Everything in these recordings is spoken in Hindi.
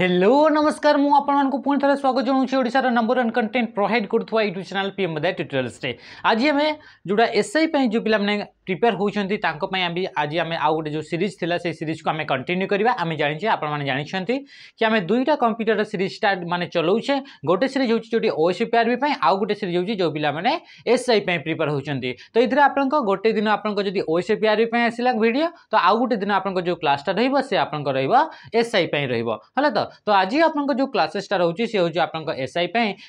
हेलो नमस्कार मुझे पुणी थे स्वागत जनाऊार नंबर वन कंटेन्ट प्रोभाइड करूब चैनल पीएम बदाय ट्यूटोरियल्स आज आम जो एस आई जो पे प्रिपेयर होती आज आम आउ गए जो सीरीज थी से सीरीज को आम कंटिन्यू करवा आम जाने आपंट कि आम दुईटा कंप्यूटर सीरीज स्टार्ट मैंने चलाऊे गोटे सीरीज हूँ जो ओएस आउ गोटे सीरीज हूँ जो पाने एस आई प्रिपेयर होती तो ये आप गोटे दिन आप ओएस भी आसा भिड तो आउ गोटे दिन आप जो क्लासटा रही है सी आप रस आई पाई रहा तो तो आज आप जो क्लासेसटा रोचे सी हूँ आप एस आई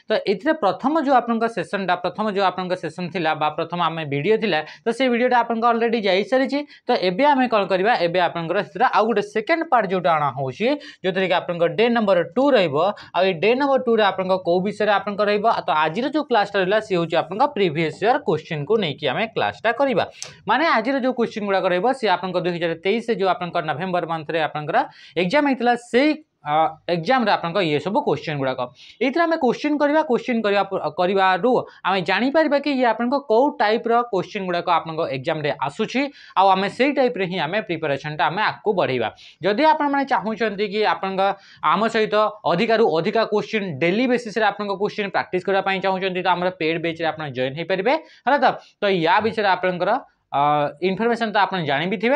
तो ये प्रथम जो आप सेसनटा प्रथम जो आप सेसन थी प्रथम आम भिडियो थी तो से भिडा आप অলরেডি যাইছৰিছি তো এবি আমি কোন করিবা এবে আপোনকৰ আউ গটে সেকেন্ড পার্ট যোটা আনা হ'হি যোতে আপোনকৰ ডে নম্বৰ 2 ৰইব আৰু ডে নম্বৰ 2 ৰ আপোনক কোৱা বিষয়ৰ আপোনক ৰইব আতো আজিৰ যো ক্লাছটা ৰেলা সি হ'হি আপোনকৰ প্ৰিভিয়াস ইয়াৰ কোৱেশ্চন কো নেকি আমি ক্লাছটা কৰিব মানে আজিৰ যো কোৱেশ্চন গুড কৰিব সি আপোনকৰ 2023 ৰ যো আপোনকৰ নৱেম্বৰ মাহত আপোনকৰ এগজাম হ'ইতলা সেই एग्जाम आप सब क्वेश्चन गुड़ाक ये आम क्वेश्चन करवा क्वेश्चन करें जापर कि ये आपको कौ टाइप क्वेश्चन गुड़ाक आप एग्जाम आसूसी आम से टाइप रे आम प्रिपेरेसन आम आगे बढ़ेगा जदि आप आपंट कि आप सहित अधिकारू अधिका question daily basis question practice करने चाहूंट तो आम पेड बेच रहा जेन हो पारे है तो या विषय आप इनफर्मेसन तो आप जान भी थे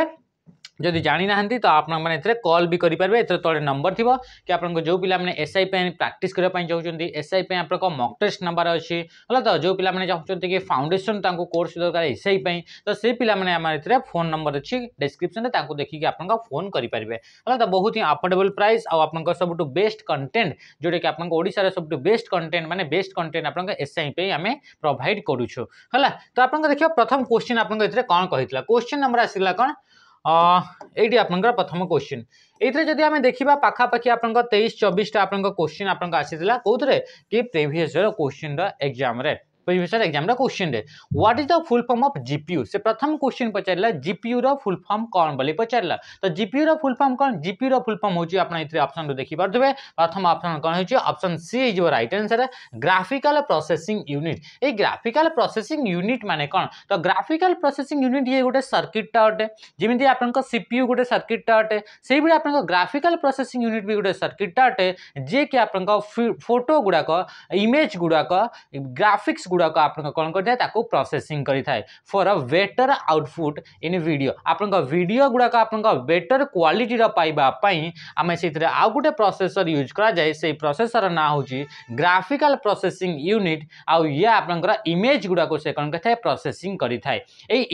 যদি জাঁনাহান্তি তো আপনার এতে কল বি করে পারবে এতে তলে নম্বর থিব কি আপনার যে পিলা মানে এসআই প্রাকটিস করা চাহুন এসআই আপনার মক টেস্ট নেবার অছি হল তো যে পিলা মানে চাহুন কি ফাউন্ডেসন তাঁর কোর্স দরকার এসআই তো সেই পিলা মানে আমার এতে ফোন নম্বর অছি ডেসক্রিপশন তাঁর দেখি আপনার ফোন করে পারবে হল তো বহুত হি আফোর্ডেবল প্রাইস আপনার সবুঠ বেস্ট কন্টেন্ট যেটা কি আপনার ওড়শার সবুঠ বেস্ট কন্টেন্ট মানে বেস্ট কন্টেন্ট আপনার এসআই আমি প্রোভাইড করুছু হল তো আপনার দেখ প্রথম কোশ্চিন আপনার এতে কম কথা কোশ্চিন নম্বর আসলা কোণ এইটি আপনার প্রথম কোশ্চিন এইথে যদি আমি দেখা পাখাপাখি আপনার তেইশ চবিশটা আপনার কোশ্চিন আপনার আসি কোথায় কি previous question exam previous exam question रे what is the full form of GPU से प्रथम क्वेश्चन पचारा जीपीयू रुल फर्म कौन बोली पचारा तो जीपीयू रुल फर्म कौन जीपीयू रुल फर्म होगी आप अपसन देखिपे प्रथम अपसन कौन होप्सन सी हो right answer graphical processing unit ये ग्राफिकाल प्रोसेसिंग यूनिट मैंने कौन तो ग्राफिकाल प्रोसेसिंग यूनिट ये गोटे सर्किटा अटे जमी आप सीपीयू गोटे सर्किटा अटे से आप ग्राफिकाल प्रोसेसिंग यूनिट भी गोटे सर्किटा अटे जे कि आप फोटो गुड़ाक इमेज गुड़ाक ग्राफिक्स गुड़ाक आप कौन करें प्रोसेसींग करें फर अ बेटर आउटपुट इन भिड भिड गुड़ाक आप बेटर क्वाटी पाइबापी आम से आउ गोटे प्रोसेसर यूज कराए से प्रोसेसर ना हो ग्राफिकाल प्रोसेंग यूनिट आउ ये आप इमेज गुड़ाक से कौन करें प्रोसेसींग करें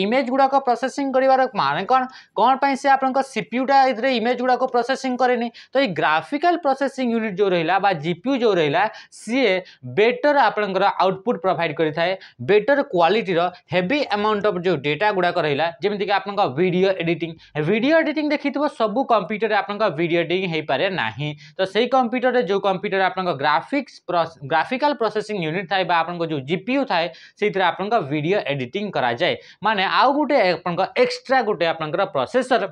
इमेज गुड़ाक प्रोसेसींग कर मान कौन कौन से आप सीपीयूटा इमेज गुड़ाक प्रोसेसींग कैनि तो ये ग्राफिकाल प्रोसेंग यूनिट जो रहा जीपीयू जो रहा सीए बेटर आपंकर आउटपुट प्रोभाइड प्रोभाइड करें बेटर क्वाटर हेवी एमाउंट अफ जो डेटा गुड़ाक रहा जमीक आप भिड एडिट भिड एडिट देखी सब कंप्यूटर आप भिड हो पारे ना तो से कंप्यूटर जो कंप्यूटर आप ग्राफिक्स ग्राफिकाल प्रोसेंग यूनिट थाए आप जो जीपीयू थाए से आप एडिट कराए मैंने आउ गोटे एक्सट्रा गोटे आप प्रोसेसर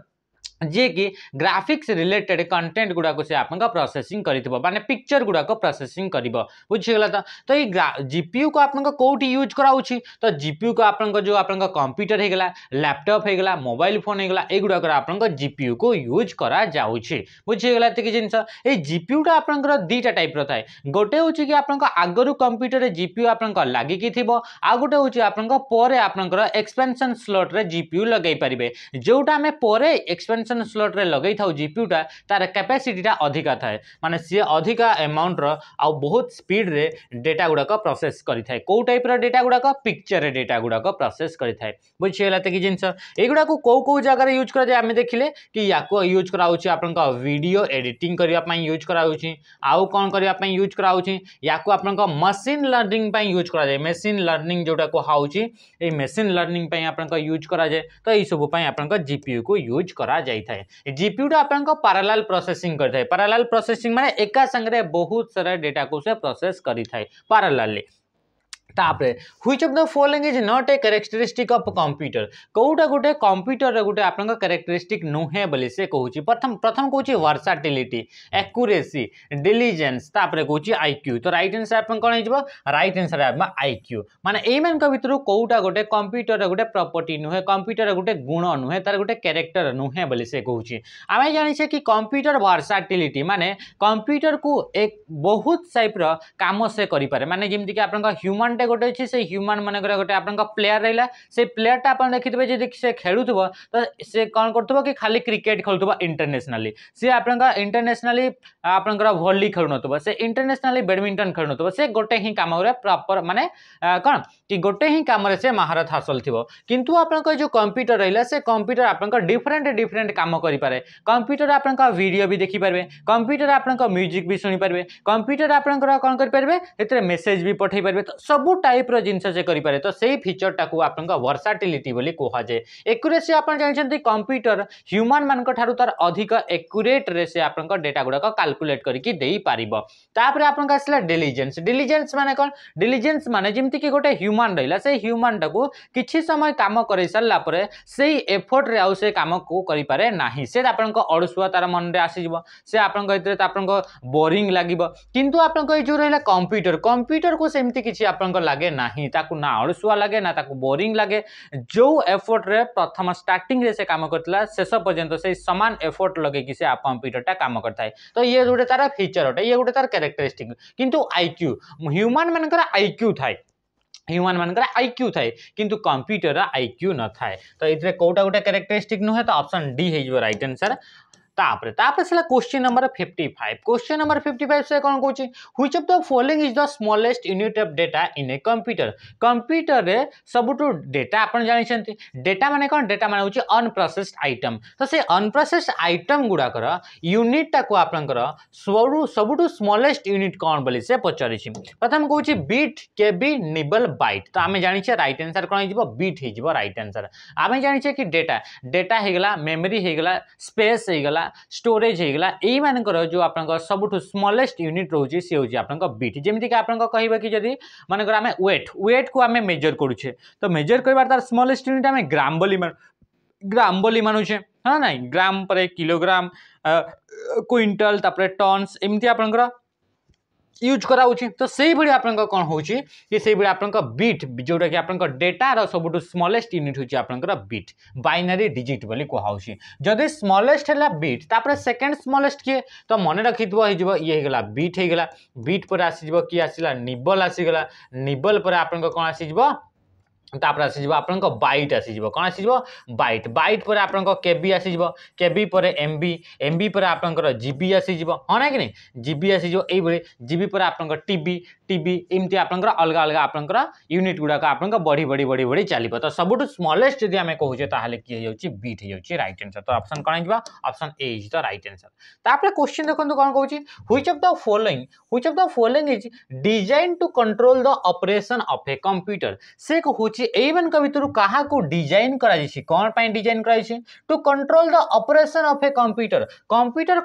जी कि ग्राफिक्स रिलेटेड कंटेंट गुड़ाक से आप प्रोसेसिंग मानने पिक्चर गुड़ाक प्रोसेसिंग कर बुझीगला तो तो ये जीपीयू को आप कौटी यूज कराऊ तो जीपीयू को आप जो आप कंप्यूटर होगा लैपटप होगा मोबाइल फोन होगा युवाक आप जीपीयू को यूज करा बुझीगला तीन जिन ये जीपीयूटा आप दुईटा टाइप्र थाए गोटे हूँ कि आप आगर कंप्यूटर जीपीयू आप लगिक थी आ गोटे हूँ आप एक्सपेनसन स्लट्रे जीपीयू लगे पारे जोटा आम एक्सपेनसन कंडक्शन स्लट लगे था जिप्यूटा तार कैपासीटा अधिक थाए मैंने सी अधिक एमाउंटर आउ बहुत स्पीड्रे डेटा गुड़ाक प्रोसेस करें कौ टाइप रेटा गुड़ाक पिक्चर डेटा गुड़ाक प्रोसेस करें बुझेगा कि जिनस युवाक कौ कौ जगह यूज कर देखिले कि याक यूज कराऊँ आप भिडियो करने यूज कराऊँ आउ कौन करने यूज कराँ या को आपन मशीन लर्निंग यूज कराए मेसीन लर्निंग जोटा को ये मेसीन लर्णिंग आप यूज कराए तो यही सब आप जिपीयू को यूज कराए जाए जीपीयू टू पारालाल प्रोसेंग करें पारालाल प्रोसेंग मैंने एका सांगे बहुत सारा डेटा को से प्रोसेस करें पारालाल তাপরে which of the following is not a characteristic of computer কোটা গোটে কম্পুটর গোটে আপনার ক্যারেক্টরিস্টিক নুহে বলে সে কুচি প্রথম প্রথম কুচি ভার্সাটিলিটি একুরেসি ডিলিজেন্স তাপরে কুচি আইকিউ তো রাইট আনসার আপনার কোণ হয়ে রাইট আনসার আপনার আইকিউ মানে এইমান ভিতর কোটা গোটে কম্পুটর গোটে প্রপর্টি নুহে কম্পুটর গোটে গুণ নুহে তার গোটে ক্যারেক্টর নুহে বলে সে কুচি আমি জানিছে কি কম্পুটর ভার্সাটিলিটি মানে কম্পুটর কু এক বহুত টাইপর কাম সে করে মানে যেমি আপনার হ্যুমান पॉइंट गोटे से ह्यूमान मन गोटे आप प्लेयर रहा से प्लेयर टाइप देखिए से खेलु तो सी कौन कर खाली क्रिकेट खेलु इंटरनेसनाली सी आप इंटरनेसनाली आपंकर भली खेलुन से इंटरनेसनाली बैडमिंटन खेलुन से गोटे ही कम प्रपर मानने कौन कि गोटे ही कम से महारत हासिल थी कितु आप जो कंप्यूटर रहा से कंप्यूटर आप डिफरेन्ट डिफरेन्ट कम करें कंप्यूटर आप भिडियो भी देखिपारे कंप्यूटर आप म्यूजिक भी शुभ कंप्यूटर आप कौन करेंगे मेसेज भी पठे पारे तो सब ସବୁ ଟାଇପ୍ର ଜିନିଷ ସେ କରିପାରେ ତ ସେଇ ଫିଚରଟାକୁ ଆପଣଙ୍କ ଭର୍ସାଟିଲିଟି ବୋଲି କୁହାଯାଏ ଏକୁରେସି ଆପଣ ଜାଣିଛନ୍ତି କମ୍ପ୍ୟୁଟର ହ୍ୟୁମାନମାନଙ୍କ ଠାରୁ ତାର ଅଧିକ ଏକୁରେଟ୍ରେ ସେ ଆପଣଙ୍କ ଡେଟା ଗୁଡ଼ାକ କାଲକୁଲେଟ୍ କରିକି ଦେଇପାରିବ ତାପରେ ଆପଣଙ୍କ ଆସିଲା ଡିଲିଜେନ୍ସ ଡିଲିଜେନ୍ସ ମାନେ କ'ଣ ଡିଲିଜେନ୍ସ ମାନେ ଯେମିତିକି ଗୋଟେ ହ୍ୟୁମାନ ରହିଲା ସେଇ ହ୍ୟୁମାନଟାକୁ କିଛି ସମୟ କାମ କରାଇ ସାରିଲା ପରେ ସେଇ ଏଫର୍ଟରେ ଆଉ ସେ କାମକୁ କରିପାରେ ନାହିଁ ସେ ଆପଣଙ୍କ ଅଳସୁଆ ତାର ମନରେ ଆସିଯିବ ସେ ଆପଣଙ୍କ ଏଥିରେ ଆପଣଙ୍କ ବୋରିଂ ଲାଗିବ କିନ୍ତୁ ଆପଣଙ୍କ ଏଇ ଯେଉଁ ରହିଲା କମ୍ପ୍ୟୁଟର କମ୍ପ୍ୟୁଟରକୁ ସେମିତି କିଛି ଆପଣଙ୍କ लगे ना ना लगे ना बोरींग लगे जो एफोर्ट्रे प्रथम स्टार्टिंग से कम कर शेष पर्यटन से सामान एफोर्ट लगे से आपटा कम करें तो ये गोटे तार फिचर अटे ये गोटे तार क्यारेक्टरीस्टिक कितु आईक्यू ह्यूमान मानक आईक्यू थाए ह्यूमान मानक आईक्यू थाए कि कंप्यूटर आईक्यू न थाए तो ये कौटा गोटे क्यारेक्टरीस्टिक नुहे तो अप्सन डी हो रईट आनसर तापर तापर सला क्वेश्चन नंबर 55 क्वेश्चन नंबर 55 से कोन कोची which of the following is the smallest unit of data in a computer computer रे सबटु डेटा आपण जानि छथि डेटा माने कोन डेटा माने होची अनप्रोसेस्ड आइटम तो से अनप्रोसेस्ड आइटम गुडा कर यूनिट ता को आपन कर सबटु सबटु स्मॉलेस्ट यूनिट कोन बलि से पचारि छि प्रथम कोची बिट केबी निबल बाइट तो आमे जानि छे राइट आंसर कोन हिजबो बिट हिजबो राइट आंसर आमे जानि छे कि डेटा डेटा हेगला मेमोरी हेगला स्पेस हेगला ଷ୍ଟୋରେଜ୍ ହେଇଗଲା ଏଇମାନଙ୍କର ଯେଉଁ ଆପଣଙ୍କର ସବୁଠୁ ସ୍ମଲେଷ୍ଟ ୟୁନିଟ୍ ରହୁଛି ସେ ହେଉଛି ଆପଣଙ୍କ ବିଟ୍ ଯେମିତିକି ଆପଣଙ୍କ କହିବା କି ଯଦି ମନେକର ଆମେ ୱେଟ୍ ୱେଟ୍କୁ ଆମେ ମେଜର୍ କରୁଛେ ତ ମେଜର୍ କରିବା ତାର ସ୍ମଲେଷ୍ଟ ୟୁନିଟ୍ ଆମେ ଗ୍ରାମ ବୋଲି গ্রাম বলি মানুষে হ্যাঁ নাই গ্রাম পরে কিলোগ্রাম কুইন্টাল তারপরে টনস এমতি আপনার ୟୁଜ୍ କରାହେଉଛି ତ ସେଇଭଳି ଆପଣଙ୍କ କ'ଣ ହେଉଛି ଯେ ସେଇଭଳି ଆପଣଙ୍କ ବିଟ୍ ଯେଉଁଟାକି ଆପଣଙ୍କ ଡେଟାର ସବୁଠୁ ସ୍ମଲେଷ୍ଟ ୟୁନିଟ୍ ହେଉଛି ଆପଣଙ୍କର ବିଟ୍ ବାଇନାରୀ ଡିଜିଟ୍ ବୋଲି କୁହାହେଉଛି ଯଦି ସ୍ମଲେଷ୍ଟ ହେଲା ବିଟ୍ ତାପରେ ସେକେଣ୍ଡ ସ୍ମଲେଷ୍ଟ କିଏ ତ ମନେ ରଖିଥିବ ହେଇଯିବ ଇଏ ହେଇଗଲା ବିଟ୍ ହେଇଗଲା ବିଟ୍ ପରେ ଆସିଯିବ କିଏ ଆସିଲା ନିବଲ ଆସିଗଲା ନିବଲ ପରେ ଆପଣଙ୍କ କ'ଣ ଆସିଯିବ तापर आसीज आप बैट आसीज कौन आस बैट बैट पर आप आसीज के बी पर एम बी एम बी पर आप जि आसीज हाँ ना कि नहीं जि आसीज ये जि पर आप टी टी एमती आप अलग अलग आप यूनिट गुड़ाक आप बढ़ी बढ़ी बढ़ी बढ़ी चलो तो सब स्मलेट जब आम कहे किए हो बीट हो रईट आनसर तो अप्सन कौन जी option A is the right answer तापर क्वेश्चन देखते कौन कौन which of the following which of the following is design to control the operation of a computer से एक ହେଉଛି ଏଇମାନଙ୍କ ଭିତରୁ କାହାକୁ ଡିଜାଇନ୍ କରାଯାଇଛି କ'ଣ ପାଇଁ ଡିଜାଇନ୍ କରାଯାଇଛି to control the operation of a computer computer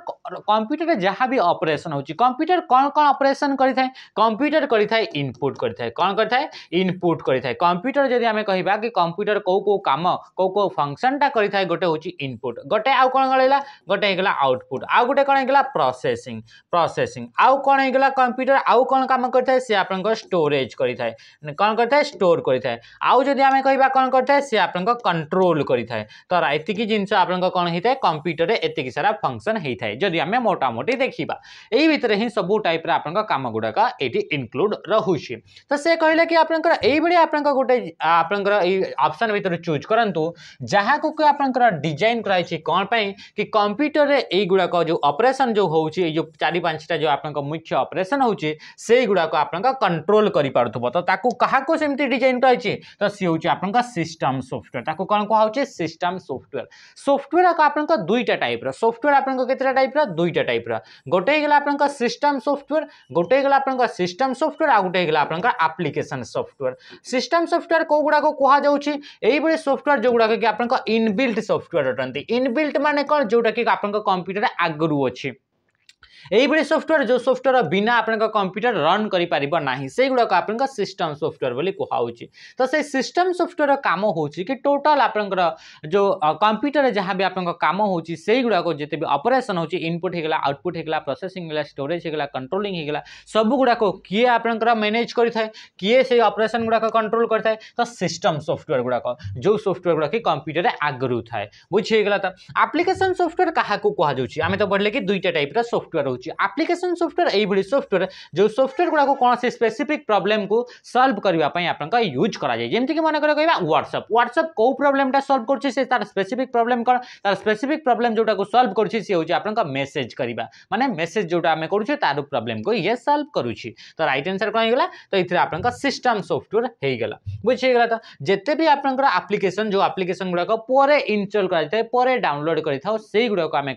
କମ୍ପ୍ୟୁଟରରେ ଯାହା ବି ଅପରେସନ୍ ହେଉଛି କମ୍ପ୍ୟୁଟର କ'ଣ କ'ଣ ଅପରେସନ୍ କରିଥାଏ କମ୍ପ୍ୟୁଟର କରିଥାଏ ଇନପୁଟ୍ କରିଥାଏ କ'ଣ କରିଥାଏ ଇନପୁଟ୍ କରିଥାଏ କମ୍ପ୍ୟୁଟର ଯଦି ଆମେ କହିବା କି କମ୍ପ୍ୟୁଟର କେଉଁ କେଉଁ କାମ କେଉଁ କେଉଁ ଫଙ୍କସନ୍ଟା କରିଥାଏ ଗୋଟେ ହେଉଛି ଇନପୁଟ୍ ଗୋଟେ ଆଉ କ'ଣ ଗଳିଲା ଗୋଟେ ହେଇଗଲା ଆଉଟପୁଟ୍ ଆଉ ଗୋଟେ କ'ଣ ହେଇଗଲା ପ୍ରୋସେସିଂ ପ୍ରସେସିଂ ଆଉ କ'ଣ ହେଇଗଲା କମ୍ପ୍ୟୁଟର ଆଉ କ'ଣ କାମ କରିଥାଏ ସେ ଆପଣଙ୍କର ଷ୍ଟୋରେଜ୍ କରିଥାଏ କ'ଣ କରିଥାଏ ଷ୍ଟୋର୍ କରିଥାଏ आउ जदि आम कह कौन करें सी आप कंट्रोल करें तो एतिक जिनस कौन होता है कंप्यूटर में एतिक सारा फंक्शन होता है जदि आम मोटामोटी देखा यही भितर हिं सब टाइप आपम गुड़ाक ये इनक्लूड रोचे तो सी कहला कि आप गोटे आप अपसन भितर चूज करूँ जहाँ को आप डिजाइन कराई कौन कि कंप्यूटर ये गुड़ाक जो अपरेसन जो हो चार पांचटा जो आप मुख्य अपरेसन हो गुड़ाक आप कंट्रोल कर तो क्या सेमती डिजाइन कराई ତ ସିଏ ହେଉଛି ଆପଣଙ୍କ ସିଷ୍ଟମ୍ ସଫ୍ଟୱେର୍ ତାକୁ କ'ଣ କୁହାହେଉଛି ସିଷ୍ଟମ୍ ସଫ୍ଟୱେର୍ ସଫ୍ଟୱେୟାର ଆପଣଙ୍କ ଦୁଇଟା ଟାଇପ୍ର ସଫ୍ଟୱେର୍ ଆପଣଙ୍କ କେତେଟା ଟାଇପ୍ର ଦୁଇଟା ଟାଇପ୍ର ଗୋଟେ ହେଇଗଲା ଆପଣଙ୍କ ସିଷ୍ଟମ୍ ସଫ୍ଟୱେର୍ ଗୋଟେ ହେଇଗଲା ଆପଣଙ୍କ ସିଷ୍ଟମ୍ ସଫ୍ଟୱେର୍ ଆଉ ଗୋଟେ ହେଇଗଲା ଆପଣଙ୍କ ଆପ୍ଲିକେସନ୍ ସଫ୍ଟୱେର୍ ସିଷ୍ଟମ୍ ସଫ୍ଟୱେୟାର କେଉଁଗୁଡ଼ାକ କୁହାଯାଉଛି ଏଇଭଳି ସଫ୍ଟୱେୟାର ଯେଉଁଗୁଡ଼ାକ କି ଆପଣଙ୍କ ଇନବିଲ୍ଟ ସଫ୍ଟୱେର୍ ଅଟନ୍ତି ଇନବିଲ୍ଟ ମାନେ କ'ଣ ଯେଉଁଟାକି ଆପଣଙ୍କ କମ୍ପ୍ୟୁଟର ଆଗରୁ ଅଛି यही सफ्टवेयर जो सफ्टवेयर बिना आप कंप्यूटर रन से गुड़ाक आप सिस्टम सफ्टवेयर बोली कहुच्छे तो से सिस्टम सफ्टवेयर काम हो टोटाल आप जो कंप्यूटर जहाँ भी आपम गुड़ाक जिते भी अपरेसन हो इनपुट होगा आउटपुट होगा प्रोसेसींग स्टोरेज होगा कंट्रोलींग होगा सबूक किए आप मैनेज करें किए से अपरेसन गुड़ाक कंट्रोल करें तो सिस्टम सफ्टवेयर गुड़ाक जो सफ्टवेयर गुड़ा कि कंप्यूटर आगु था बुझीगला तो आप्लिकेसन सफ्टवेयर क्या कहु आम तो बढ़ल कि दुईटा टाइप्र सफ्टवेयर रोचे आप्लिकेसन सफ्टवेयर यही सफ्टवेयर जो सफ्टवेयर गुड़ाक कौन से स्पेसीफिक प्रोब्लेम को सल्व करने आप यूज करमी मन कर ह्वाट्सअप ह्वाट्सअप कौ प्रोब्लेम सल्व कर स्पेसीफिक प्रोब्लेम कौन तार स्पेसीफिक प्रोब्लेम जो सल्व कर मेसेज करवा मैंने मेसेज जो आम कर प्रोब्लेम को ये सल्व करुँच तो रईट आनसर कौन होगा तो ये आप सिस्टम सफ्टवेयर होगा बुझेगा तो जिते भी आपंकर आप्लिकेसन जो आप्लिकेसन गुड़ाक डाउनलोड करें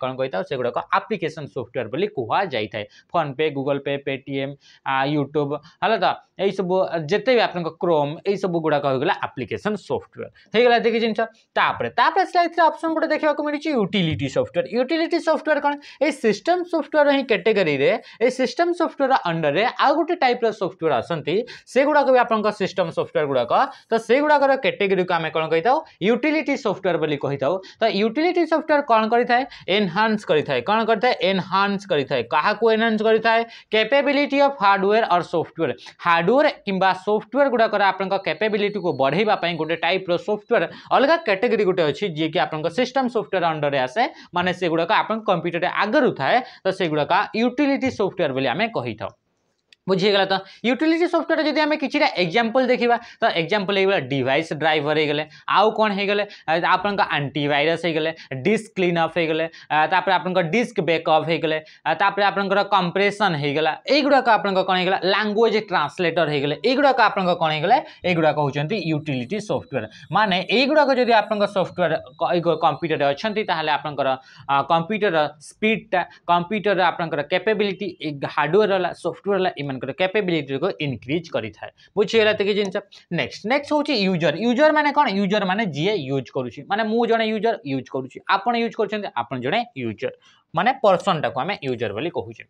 कौन कही से गुड़ाक आप्लिकेसन सफ्टवेयर कहू कई थाए फोन पे गूगल पे पेटीएम यूट्यूब हालात तो ये सब जिते भी आप क्रोम यही सब गुड़ाकला आप्लिकेसन सफ्टवेयर हो गला देखिए जिनसापर अप्सन गुट देखा मिली यूटिलिटी सफ्टवेयर यूटिलिटी सफ्टवेयर कौन ये सिस्टम सफ्टवेयर हम कैटेगरी सिस्टम सफ्टवेयर अंडर में आउ गोटे टाइप रफ्टवेयर आसगुड़ाक भी आप सिस्टम सफ्टवेयर गुड़ाक तो से गुड़ाक कैटेगरी को आम कौन कही यूटिलिटी सफ्टवेयर बोली कही तो यूटिलिटी सफ्टवेयर कौन करें एनहांस करें कौन करें एनहांस करें କରିଥାଏ କାହାକୁ ଏନହାନ୍ସ କରିଥାଏ capability of hardware or software hardware କିମ୍ବା ସଫ୍ଟୱେର୍ ଗୁଡ଼ାକର ଆପଣଙ୍କ କେପେବିଲିଟିକୁ ବଢ଼େଇବା ପାଇଁ ଗୋଟେ ଟାଇପ୍ର ସଫ୍ଟୱେର୍ ଅଲଗା କ୍ୟାଟେଗୋରୀ ଗୋଟେ ଅଛି ଯିଏକି ଆପଣଙ୍କ ସିଷ୍ଟମ୍ ସଫ୍ଟୱେର୍ ଅଣ୍ଡରରେ ଆସେ ମାନେ ସେଗୁଡ଼ାକ ଆପଣଙ୍କ କମ୍ପ୍ୟୁଟରରେ ଆଗରୁ ଥାଏ ତ ସେଗୁଡ଼ାକ ୟୁଟିଲିଟି ସଫ୍ଟୱେର୍ ବୋଲି ଆମେ କହିଥାଉ বুঝিগলা তো ইউটিলিটি সফটওয়্যার যদি আমি কিছুটা এক্সাম্পল দেখা তো এক্সাম্পল হয়ে ডিভাইস ড্রাইভর হয়ে আউ কোণ হয়ে আপনার আন্টিভাইরস হয়ে ডিস্ক ক্লিনঅপ হয়ে তাপরে আপনার ডিস্ক ব্যাকঅপ হয়ে তাপরে আপনার কম্প্রেসন হয়ে এইগুড়াক আপনার কোণ হয়ে ল্যাঙ্গুয়েজ ট্রান্সলেটর হয়ে এইগুড়াক আপনার কোণ হয়ে এইগুড়াক হচ্ছেন ইউটিলিটি সফটওয়্যার মানে এইগুড়াক যদি আপনার সফটওয়্যার কম্পিউটর অনেক তাহলে আপনার কম্পিউটর স্পিডটা কম্পিউটর আপনার ক্যাপেবিলিটি হার্ডওয়্যার হল সফটওয়্যার হল ମାନଙ୍କର କ୍ୟାପେବିଲିଟିକୁ ଇନକ୍ରିଜ୍ କରିଥାଏ ବୁଝିଗଲା ଏତିକି ଜିନିଷ ନେକ୍ସଟ ନେକ୍ସଟ ହେଉଛି ୟୁଜର ୟୁଜର ମାନେ କ'ଣ ୟୁଜର ମାନେ ଯିଏ ୟୁଜ୍ କରୁଛି ମାନେ ମୁଁ ଜଣେ ୟୁଜର ୟୁଜ୍ କରୁଛି ଆପଣ ୟୁଜ୍ କରୁଛନ୍ତି ଆପଣ ଜଣେ ୟୁଜର ମାନେ ପର୍ସନଟାକୁ ଆମେ ୟୁଜର ବୋଲି କହୁଛେ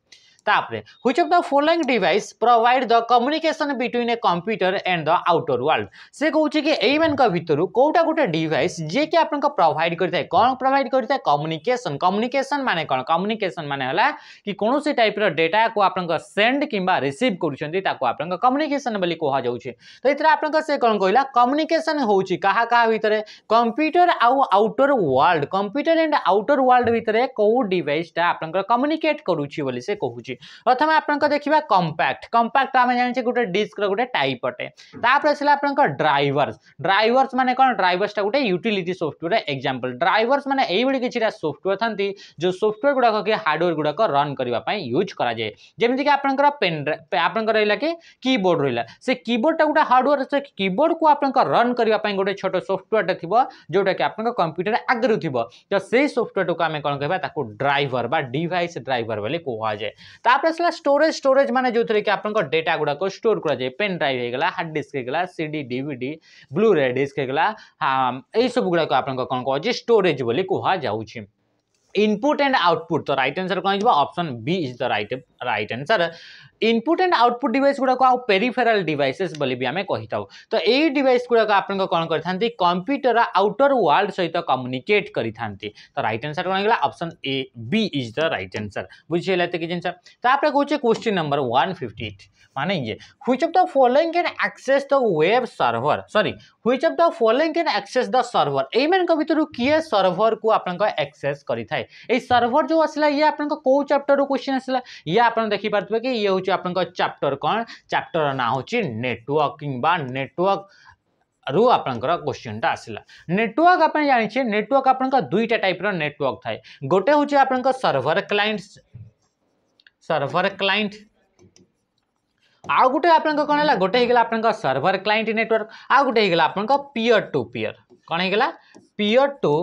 तापरे which of the following device provide the communication between a computer and the outer world से कहूँ कि यही मान भितर कौटा गोटे डिवाइस जे कि आप प्रोवाइड करें कौन प्रोवाइड करें कम्युनिकेसन कम्युनिकेसन मान कौन कम्युनिकेसन मान होला कि कौन सी टाइप रेटा को आप सेंड कि रिसीव कर कम्युनिकेसन कह तो ये आप कौन कहला कम्युनिकेसन हो भाई कंप्यूटर आउ outer world computer and outer world भितर कौ डिस्टा आप कम्युनिकेट करुच्ची से कहूँ প্রথমে আপনার দেখা কম্পাক্ট কম্পাক্ট আমি জাঁচে গোটে ডিস্কর গোটে টাইপ অটে তাপরে আসলে আপনার ড্রাইভর্স ড্রাইভর্স মানে কোণ ড্রাইভর্সটা গোটে ইউটিলিটি সফটওয়্যার এক্সাম্পল ড্রাইভর্স মানে এইভাবে কিছুটা সফটওয়্যার থাকে যে সফটওয়্যার গুড়াক কি হার্ডওয়্যার গুড়াক রন করা ইউজ করা যায় যেমি কি আপনার পেন আপনার রহলা কি কিবোর্ড রহলা সে কিবোর্ডটা গোটে হার্ডওয়্যার সে কিবোর্ডকু আপনার রন করা গোটে ছোট সফটওয়্যারটা থাকবে যেটা কি আপনার কম্পুটর আগর থাকবে তো সেই সফটওয়্যারটাকে আমি কোণ কহবা তাকে ড্রাইভর বা ডিভাইস ড্রাইভর বলে কুহযায় तो आप स्टोरेज स्टोरेज मैंने जो थे कि आप डेटा गुड़ाक स्टोर कर पेन ड्राइव हो हार्ड डिस्क हो CD DVD blu ray disc होगा यही सब गुड़ाक आप कौन कहे स्टोरेज बोली कहुच्छे इनपुट एंड आउटपुट तो रईट आनसर कौन option B is the right right answer input and output device गुड़ाक आउ पेरीफेराल डिवाइसेस भी आम कही था तो यही डिवाइस गुड़ाक आप कौन कर कंप्यूटर आउटर वर्ल्ड सहित कम्युनिकेट कर तो रईट आंसर कौन होगा option A B is the right answer बुझेगा तक जिन तापर कौन question number one fifty eight माने ये which of the following can access the web server sorry which of the following can access the server यही मान भितर किए सर्वर को आप एक्सेस करें सर्वर जो आसला ये आप चैप्टर क्वेश्चन आसला ये आप देखिपे कि ये हूँ आपटर कौन चैप्टर ना हूँ नेटवर्किंग नेटवर्क रु आप क्वेश्चन टा आसला नेटवर्क आप जानते नेटवर्क आप दुईटा टाइप रेटवर्क थाए गोटे हूँ आप सर्भर क्लाइंट सर्भर क्लाइंट आ गोटे आप कौन है गोटे आप सर्भर क्लाइंट नेटवर्क आ गोटे आप पियर टू पियर कौन है पियर टू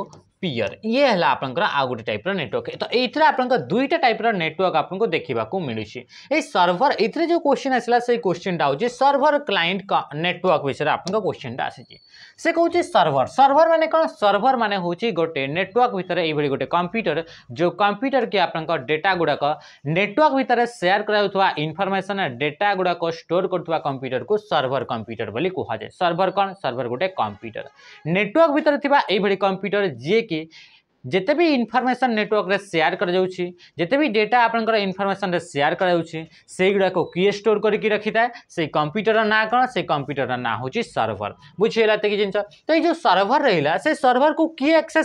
स्पीयर ये आप गोटे टाइप रेटवर्क तो ये आप दुईटा टाइप रेटवर्क आपको देखा मिलूँ ये सर्भर ये जो क्वेश्चन आसला से question time server client network विषय आप क्वेश्चन आसी से कौन सर्भर सर्भर मैंने कौन सर्भर मान हूँ गोटे नेटवर्क भितर ये गोटे कंप्यूटर जो कंप्यूटर की आप डेटा गुड़ाक नेटवर्क भितर सेयार कराया इनफर्मेसन डेटा गुड़ाक स्टोर करुवा कंप्यूटर को सर्भर कंप्यूटर बोली कहुए सर्भर कौन सर्भर गोटे कंप्यूटर नेटवर्क भितर थी कंप्यूटर जी कि जिते भी इनफर्मेसन नेटवर्क सेयार करते भी डेटा आपंकर इनफर्मेसन सेयार करगुड़ाक किए स्टोर करके रखी था कंप्यूटर ना कौन से कंप्यूटर ना हो सर्भर बुझेगा कि जिन तो ये सर्भर रहा से सर्भर को किए एक्से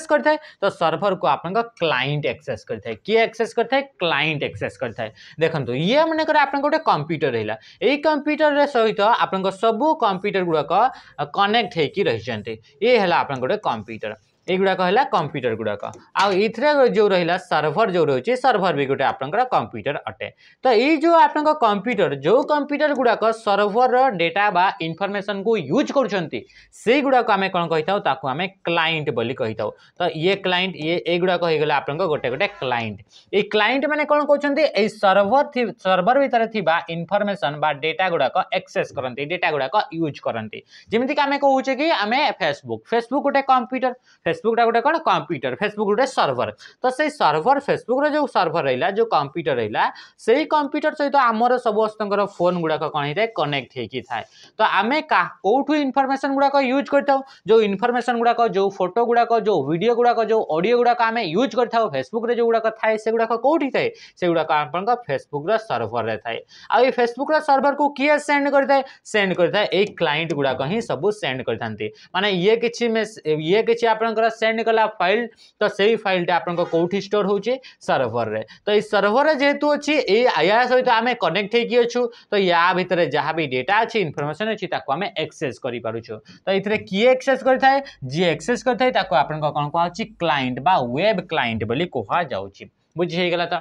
तो सर्भर को आप क्लाइंट एक्से किए एक्से क्लाइंट एक्से देखो ये मन कर आप गोटे कंप्यूटर रहा ये कंप्यूटर सहित आप सब कंप्यूटर गुड़ाक कनेक्ट होती ये है आप गोटे कंप्यूटर युवाक है कंप्यूटर गुड़ाक आई जो रहा सर्भर जो रही सर्भर भी गोटे आप कंप्यूटर अटे तो ये जो आप कंप्यूटर जो कंप्यूटर गुड़ाक सर्भर डेटा बा इनफर्मेसन को यूज करते आम कौन कही था आम क्लाइंट बोली तो ये क्लाइंट ये ये गुड़ाकल आप गोटे गोटे क्लाइंट ये क्लाइंट मैंने कौन कौन हैं सर्भर सर्भर भितर इनफर्मेसन डेटा गुड़ाक एक्सेस करती डेटा गुड़ाक यूज करती जमीक आम कौचे कि आम फेसबुक फेसबुक गोटे कंप्यूटर फेसबुक गोटे कौन कंप्यूटर फेसबुक गोटे सर्भर तो से सर्भर फेसबुक जो सर्भर रहा जो कंप्यूटर रहा से कंप्यूटर सहित आम समस्त फोन गुड़ाक कौन है कनेक्ट होता है तो आम कौ इनफर्मेशन गुड़ाक यूज करो इनफर्मेसन गुड़ाक जो फोटो गुड़ाक जो भिड गुड़ाक जो अडियो गुड़ाक आम यूज कर फेसबुक जो गुड़ाक थाए से गुड़ाक कौटी थाए से गुड़ाक आप फेसबुक सर्भर में थाए आ फेसबुक सर्भर को किए सेंड करें सेंड कर ये क्लाइंट गुड़ाक ही सब सेंड करें ये कि ये किसी आपंकर কলা সেন্ড কলা ফাইল তো সেই ফাইলটা আপনার কোটি স্টোর হচ্ছে সর্ভরের তো এই সর্ভরে যেহেতু অছি এই ইয়া সহ আমি কনেক্ট হয়েকি অছু তো ইয়া ভিতরে যা বি ডেটা আছে ইনফরমেশন আছে তাকে আমি এক্সেস করে পুছু তো এইথে কি এক্সেস করে থাকে যে এক্সেস করে থাকে তাকে আপনার কোণ কুহছি ক্লায়েন্ট বা ওয়েব ক্লায়েন্ট বলে কুহযাচ্ছে বুঝি হয়ে গেল তো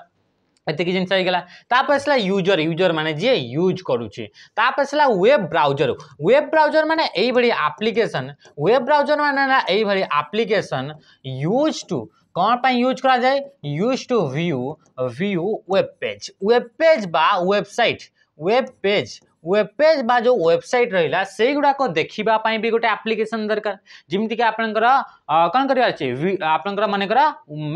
ଏତିକି ଜିନିଷ ହେଇଗଲା ତାପରେ ଆସିଲା ୟୁଜର ୟୁଜର ମାନେ ଯିଏ ୟୁଜ୍ କରୁଛି ତାପରେ ଆସିଲା ୱେବ୍ ବ୍ରାଉଜର ୱେବ୍ ବ୍ରାଉଜର ମାନେ ଏଇଭଳି ଆପ୍ଲିକେସନ୍ ୱେବ୍ ବ୍ରାଉଜର ମାନେ ହେଲା ଏଇଭଳି ଆପ୍ଲିକେସନ୍ ୟୁଜ୍ ଟୁ କ'ଣ ପାଇଁ ୟୁଜ୍ କରାଯାଏ use to view view web page web page ବା website web page webpage website रहा से गुड़ाक देखापी भी गोटे आप्लिकेसन दरकार जमीक आपंकर कौन कर आपंकर मनकर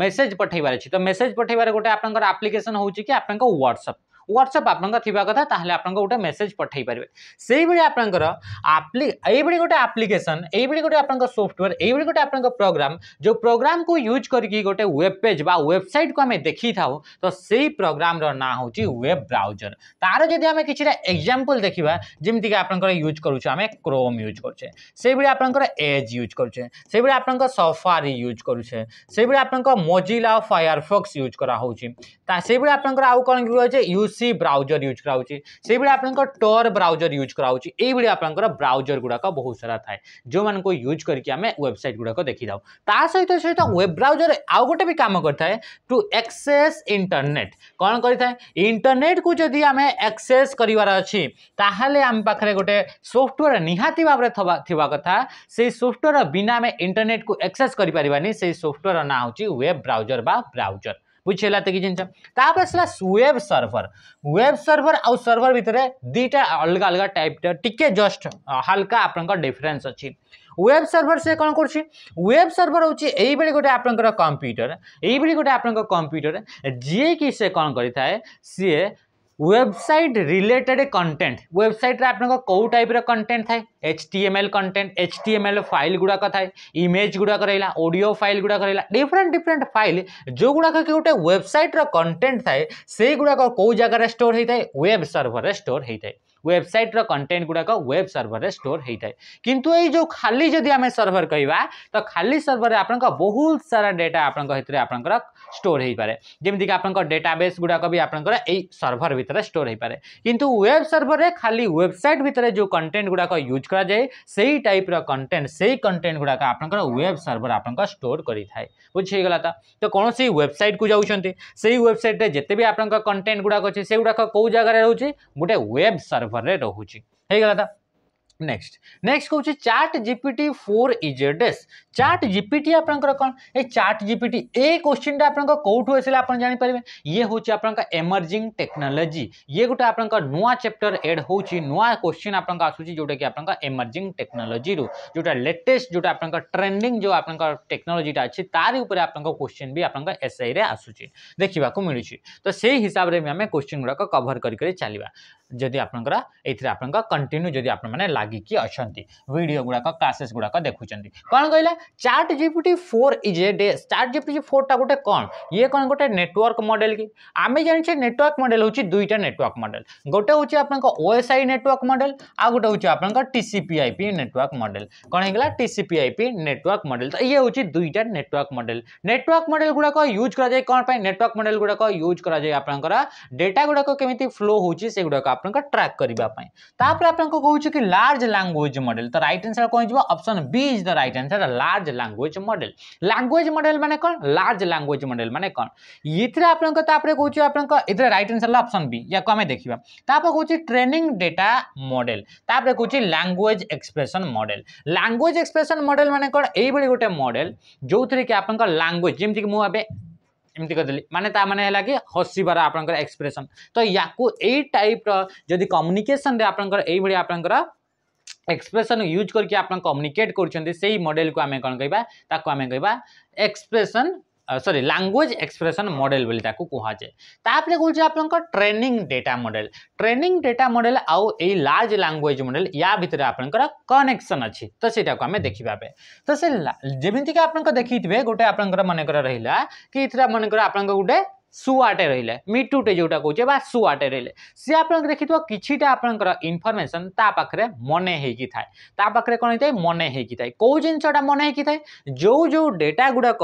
मेसेज पठेबार अच्छी तो मेसेज पठेबार गोटे आप्लिकेसन हो आप व्हाट्सअप व्हाट्सअप आप कथा तेल आप गोटे मेसेज पठे पारे से गोटे आप्लिकेसन ये आप सफ्टवेयर ये गोटे आप प्रोग्राम जो प्रोग्राम को यूज करके गोटे वेब पेज वेबसाइट को आम देखी था तो से प्रोग्राम ना हूँ वेब ब्राउजर तार जब आम कि एक्जामपल देखा जमीक आप यूज करुचे आम क्रोम यूज करे से एज यूज करुचे से सफारी यूज करुचे से मोजिल आ फायरफक्स यूज करा कराऊँ से आप कौन यूज ᱥេ ბრაউজার ইউজ কৰাউচি সেইবি আপোনাক টৰ ব্ৰাউজার ইউজ কৰাউচি এইবি আপোনাক ব্ৰাউজার গুডাক বহুত সৰা ঠায়ে যো মানক ইউজ কৰি আমি ওয়েবসাইট গুডাক দেখি যাও তাৰ সৈতে সৈতে ওয়েব ব্ৰাউজাৰ আউ গটে বি কাম কৰতায়ে টু এক্সেস ইন্টাৰনেট কোন কৰি থায় ইন্টাৰনেট কো যদি আমি এক্সেস কৰিবৰ আছে তাহলে আম পাখৰে গটে সফটৱেৰ নিহাতি ভাবৰে থবা থবা কথা সেই সফটৱেৰ বিনা মে ইন্টাৰনেট কো এক্সেস কৰি পৰিবানী সেই সফটৱেৰ না আউচি ওয়েব ব্ৰাউজাৰ বা ব্ৰাউজাৰ ବୁଝିହେଲା ଏତିକି ଜିନିଷ ତାପରେ ଆସିଲା ୱେବ୍ ସର୍ଭର ୱେବ୍ ସର୍ଭର ଆଉ ସର୍ଭର ଭିତରେ ଦୁଇଟା ଅଲଗା ଅଲଗା ଟାଇପ୍ର ଟିକେ ଜଷ୍ଟ ହାଲକା ଆପଣଙ୍କ ଡିଫରେନ୍ସ ଅଛି ୱେବ୍ ସର୍ଭର ସେ କ'ଣ କରୁଛି ୱେବ୍ ସର୍ଭର ହେଉଛି ଏଇଭଳି ଗୋଟେ ଆପଣଙ୍କର କମ୍ପ୍ୟୁଟର ଏଇଭଳି ଗୋଟେ ଆପଣଙ୍କ କମ୍ପ୍ୟୁଟର ଯିଏକି ସେ କ'ଣ କରିଥାଏ ସିଏ वेबसाइट रिलेटेड कंटेंट वेबसाइट आप कौ टाइप कंटेंट थाए H T M L content H T M L file गुड़ाक थाए इमेज गुड़ाक रहा ऑडियो फाइल गुड़ाक रहा डिफरेन्ट डिफरेन्ट फाइल जो गुड़ाक कि गोटे वेबसाइट्र कंटेन्ट थाए से गुड़ाक कौ जगार स्टोर होता है वेब सर्भर स्टोर होता है वेबसाइट रंटेन्ट गुड़ाक वेब सर्भर में स्टोर होता है कि जो खाली जदि आम सर्भर कह तो खाली सर्भर आप बहुत सारा डेटा आप स्टोर हो पाए जमीक आप डेटाबेस गुड़ाक भी आपर सर्भर भितर स्टोर हो पाए कि वेब सर्भर में खाली वेबसाइट भितर जो कंटेन्ट गुड़ाक यूज कराए से ही टाइप रंटेन्ट से ही कंटेन्ट गुड़ाक आप वेब सर्भर आप स्टोर कर बुझेगला तो कौन सी वेबसाइट को जाऊँच से ही वेबसाइट जिते भी आप कंटेन्ट गुड़ाक अच्छे से गुड़ाक कौ जगार रोचे गोटे वेब सर्भर निर्भर रोचे हो गला नेक्स्ट नेक्स्ट कौन चार्ट जीपीटी फोर डेस् चार्ट जीपीटी आप कौन a chat GPT a question time आप कौटू आसा आप जापर ये हूँ आप एमर्जिंग टेक्नोलोजी ये गोटे आप नुआ चैप्टर एड हो नुआ क्वेश्चन आप जोटा कि आप एमर्जिंग टेक्नोलोजी रू लेटेस्ट जो आप ट्रेंडिंग जो आप टेक्नोलोजीटा अच्छी तार उपर आप क्वेश्चन भी आप रे आसूँ देखा मिलूँ तो से हिसाब से भी आम क्वेश्चन गुड़ाक कभर कर चलवा जदि आप कंटिन्यू जब आप लगिकी अच्छा भिडियो गुड़ाक क्लासेस गुड़ाक देखुं कौन कहला chat GPT four is a डे चार्ट जिपिटी फोर टा गोटे कौन ये कौन गोटे नेटवर्क मडेल कि आम जानचे नेटवर्क मडेल हूँ दुईटा नेटवर्क मडेल गोटे हूँ आप ओएसआई नेटवर्क मडेल आ गोटे हूँ आप टीसीपी नेटवर्क मडेल कौन है टीसीपी नेटवर्क मडेल तो ये हूँ दुईटा नेटवर्क मडेल नेटवर्क मडेल गुड़ाक यूज कर नेटवर्क मडेल गुड़ाक यूज कर डेटा गुड़ाक फ्लो होगा ट्राक करने आप कौन कि लार्ज लार्ज लांगुएज मडेल तो रईट आनसर कौन जो option B is the right answer large language model language model मैंने कौन लार्ज लांगुएज मडेल मैंने कौन ये आप कौन आप रईट आनसर अप्सन बी या आम देखा तापर कौन ट्रेनिंग डेटा मडेल तापर कौन language expression model language expression model मैंने कौन यही गोटे मडेल जो थी कि आपंगुएज जमीक मुझे एमती कर मैंने मैंने कि हसबार आप एक्सप्रेसन तो या टाइप जदि कम्युनिकेसन आप एक्सप्रेसन यूज करके आप कम्युनिकेट कर मडेल को आम कौन आम कह एक्सप्रेसन सरी लांगुएज एक्सप्रेसन मडेल बोली कहुए तापर कौन आप training data model training data model आउ ए लार्ज लांगुएज मडेल या भितर आपंकर कनेक्शन अच्छी तो सहीटा को आम देखा तो से जमीक आप देखिए गोटे आप मनकर रहा कि मन कर आप गोटे ସୁଆଟେ ରହିଲେ ମିଟୁଟେ ଯେଉଁଟା କହୁଛେ ବା ସୁଆଟେ ରହିଲେ ସିଏ ଆପଣଙ୍କ ଦେଖିଥିବ କିଛିଟା ଆପଣଙ୍କର ଇନଫର୍ମେସନ୍ ତା ପାଖରେ ମନେ ହେଇକି ଥାଏ ତା ପାଖରେ କ'ଣ ହେଇଥାଏ ମନେ ହେଇକି ଥାଏ କେଉଁ ଜିନିଷଟା ମନେ ହେଇକି ଥାଏ ଯେଉଁ ଯେଉଁ ଡେଟା ଗୁଡ଼ାକ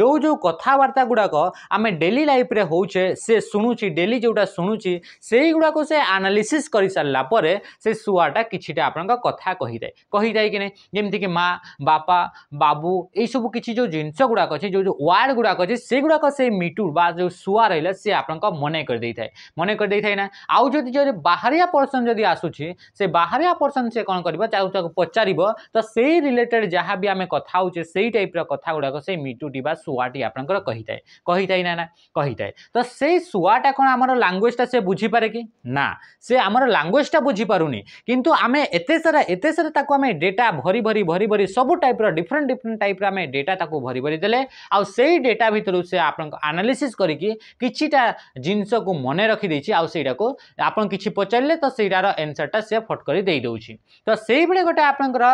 ଯେଉଁ ଯେଉଁ କଥାବାର୍ତ୍ତା ଗୁଡ଼ାକ ଆମେ ଡେଲି ଲାଇଫ୍ରେ ହେଉଛେ ସେ ଶୁଣୁଛି ଡେଲି ଯେଉଁଟା ଶୁଣୁଛି ସେଇଗୁଡ଼ାକୁ ସେ ଆନାଲିସିସ୍ କରିସାରିଲା ପରେ ସେ ଶୁଆଟା କିଛିଟା ଆପଣଙ୍କ କଥା କହିଥାଏ କହିଥାଏ କି ନାହିଁ ଯେମିତିକି ମା ବାପା ବାବୁ ଏଇସବୁ କିଛି ଯେଉଁ ଜିନିଷ ଗୁଡ଼ାକ ଅଛି ଯେଉଁ ଯେଉଁ ୱାର୍ଡ଼ ଗୁଡ଼ାକ ଅଛି ସେଗୁଡ଼ାକ ସେଇ ମିଟୁ ବା ଯେଉଁ ଶୁଆ ରହିଲା ସେ ଆପଣଙ୍କ ମନେ କରିଦେଇ ଥାଏ ମନେ କରିଦେଇ ଥାଏ ନା ଆଉ ଯଦି ଯଦି ବାହାରିଆ ପର୍ସନ୍ ଯଦି ଆସୁଛି ସେ ବାହାରିଆ ପର୍ସନ୍ ସେ କ'ଣ କରିବ ତାକୁ ତାକୁ ପଚାରିବ ତ ସେଇ ରିଲେଟେଡ୍ ଯାହା ବି ଆମେ କଥା ହେଉଛେ ସେଇ ଟାଇପ୍ର କଥା ଗୁଡ଼ାକ ସେଇ ମିଟୁଟି ବା ଶୁଆଟି ଆପଣଙ୍କର କହିଥାଏ କହିଥାଏ ନା ନା କହିଥାଏ ତ ସେଇ ଶୁଆଟା କ'ଣ ଆମର ଲାଙ୍ଗୁଏଜଟା ସେ ବୁଝିପାରେ କି ନା ସେ ଆମର ଲାଙ୍ଗୁଏଜଟା ବୁଝିପାରୁନି କିନ୍ତୁ ଆମେ ଏତେ ସାରା ଏତେ ସାରା ତାକୁ ଆମେ ଡେଟା ଭରି ଭରି ଭରି ଭରି ସବୁ ଟାଇପ୍ର ଡିଫରେଣ୍ଟ ଡିଫରେଣ୍ଟ ଟାଇପ୍ର ଆମେ ଡେଟା ତାକୁ ଭରି ଭରି ଦେଲେ ଆଉ ସେଇ ଡେଟା ଭିତରୁ ସେ ଆପଣଙ୍କ ଆନାଲିସିସ୍ କରିକି କିଛିଟା ଜିନିଷକୁ ମନେ ରଖିଦେଇଛି ଆଉ ସେଇଟାକୁ ଆପଣ କିଛି ପଚାରିଲେ ତ ସେଇଟାର ଏନ୍ସର୍ଟା ସେ ଫଟ କରି ଦେଇଦେଉଛି ତ ସେଇଭଳି ଗୋଟେ ଆପଣଙ୍କର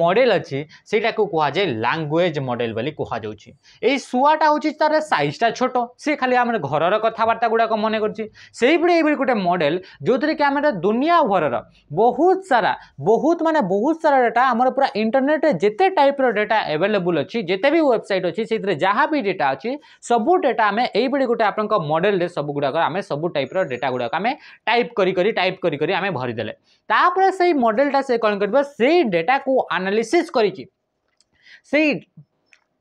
ମଡ଼େଲ୍ ଅଛି ସେଇଟାକୁ କୁହାଯାଏ ଲାଙ୍ଗୁଏଜ୍ ମଡ଼େଲ୍ ବୋଲି କୁହାଯାଉଛି ଏଇ ଶୁଆଟା ହେଉଛି ତା'ର ସାଇଜ୍ଟା ଛୋଟ ସେ ଖାଲି ଆମର ଘରର କଥାବାର୍ତ୍ତା ଗୁଡ଼ାକ ମନେ କରୁଛି ସେଇଭଳି ଏଇଭଳି ଗୋଟେ ମଡ଼େଲ୍ ଯେଉଁଥିରେ କି ଆମର ଦୁନିଆ ଭରର ବହୁତ ସାରା ବହୁତ ମାନେ ବହୁତ ସାରା ଡେଟା ଆମର ପୁରା ଇଣ୍ଟରନେଟ୍ରେ ଯେତେ ଟାଇପ୍ର ଡେଟା ଆଭେଲେବୁଲ୍ ଅଛି ଯେତେ ବି ୱେବସାଇଟ୍ ଅଛି ସେଥିରେ ଯାହା ବି ଡେଟା ଅଛି ସବୁ ଡେଟା ଆମେ ଏଇଭଳି ଗୋଟେ আপন কা মডেল রে সব গুডা গ আমরা সব টাইপ রে ডেটা গুডা গ আমরা টাইপ করি করি টাইপ করি করি আমরা ভরি দেলে তা পরে সেই মডেল টা সেই কল করিবা সেই ডেটা কো অ্যানালিসিস করিছি সেই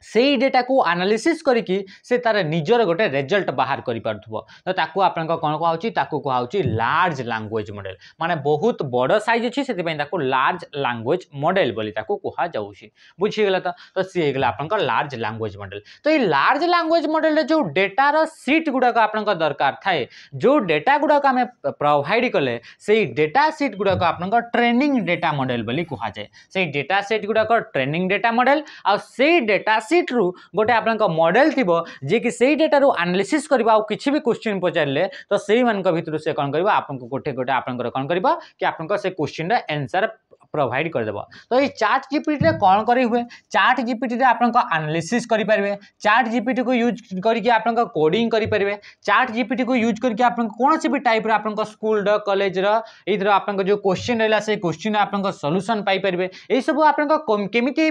সেই ডেটাକୁ ଆନାଲିସିସ୍ କରିକି ସେ ତା'ର ନିଜର ଗୋଟେ ରେଜଲ୍ଟ ବାହାର କରିପାରୁଥିବ ତ ତାକୁ ଆପଣଙ୍କ କ'ଣ କୁହାହେଉଛି ତାକୁ କୁହାହେଉଛି ଲାର୍ଜ ଲାଙ୍ଗୁଏଜ୍ ମଡ଼େଲ୍ ମାନେ ବହୁତ ବଡ଼ ସାଇଜ୍ ଅଛି ସେଥିପାଇଁ ତାକୁ ଲାର୍ଜ ଲାଙ୍ଗୁଏଜ୍ ମଡ଼େଲ୍ ବୋଲି ତାକୁ କୁହାଯାଉଛି ବୁଝିଗଲା ତ ତ ସିଏ ହେଇଗଲା ଆପଣଙ୍କ ଲାର୍ଜ ଲାଙ୍ଗୁଏଜ୍ ମଡ଼େଲ୍ ତ ଏଇ ଲାର୍ଜ ଲାଙ୍ଗୁଏଜ୍ ମଡ଼େଲ୍ରେ ଯେଉଁ ଡେଟାର ସିଟ୍ ଗୁଡ଼ାକ ଆପଣଙ୍କ ଦରକାର ଥାଏ ଯେଉଁ ଡେଟା ଗୁଡ଼ାକ ଆମେ ପ୍ରୋଭାଇଡ଼ କଲେ ସେଇ ଡେଟା ସିଟ୍ ଗୁଡ଼ାକ ଆପଣଙ୍କ ଟ୍ରେନିଂ ଡେଟା ମଡ଼େଲ୍ ବୋଲି କୁହାଯାଏ ସେଇ ଡେଟା ସିଟ୍ ଗୁଡ଼ାକ ଟ୍ରେନିଂ ଡେଟା ମଡ଼େଲ୍ ଆଉ ସେଇ ଡେଟା सीट रू गोटे आप मडेल थी जी से डेटा आनालीसीस कर किसी भी क्वेश्चन पचारे तो से मूर से कौन कर गोटे गोटे आप कौन कर कि आप क्वेश्चन रनसर प्रोवाइड करदेव तो ये चार्ट जिपीट कौन कर चार्ट जिपीटे आपलीसीस करेंगे चार्ट जिपीट को यूज करके आप कोडिंग करेंगे चार्ट जिपीट को यूज करके आप कौन भी टाइप आपको स्कूल कलेज रही आप क्वेश्चन रहा से क्वेश्चन आप सल्यूसन पारे ये सब आप कमिपे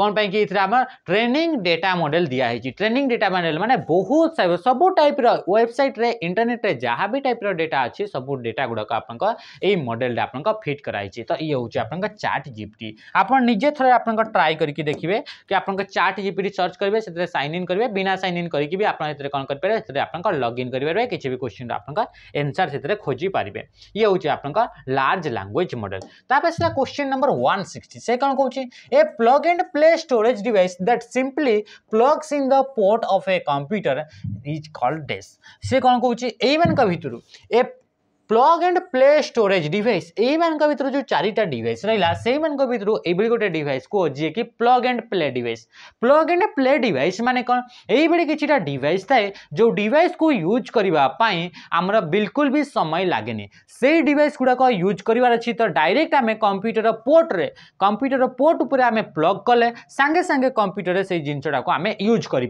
कौन पाई आम ट्रेनिंग डेटा मडेल दिखाई ट्रेनिंग डेटा मडेल मैंने बहुत सब टाइप रेबसाइट इंटरनेट जहाँ भी टाइप डेटा अच्छे सब डेटा गुड़ाक आप मडेल आप फिट कराई अच्छे तो ये हूँ आप चार्ट जिप्टी आपे थर आप ट्राए करके देखिए कि आप चार्ट जिप्टी सर्च करेंगे से सन इन करेंगे बिना सैन इन करके भी आपने कौन करेंगे आप लगइन करेंगे किसी भी क्वेश्चन आपका एनसर से खोजी पारे ये हूँ आप लार्ज लांगुएज मडेल तापा क्वेश्चन नंबर वन सिक्सटी से कौन कौन a plug and play storage device that simply plugs in the port of a computer is called dash से कौन कौन ये भितर a plug and play storage device यही मान भर जो चारिटा डिवाइस रहा से भितर यह गोटे डिवाइस को जी कि plug and play device plug and play device माने कौन यही किसी डिवाइस थाए जो डिवाइस को यूज करने आमर बिल्कुल भी समय लगे से डिवाइस गुड़ाक यूज करार अच्छी तो डायरेक्ट आम कंप्यूटर पोर्ट पोर्ट्रे कंप्यूटर पोर्ट उपर आम प्लग कले सांगे सांगे कंप्यूटर से जिनटा को आम यूज कर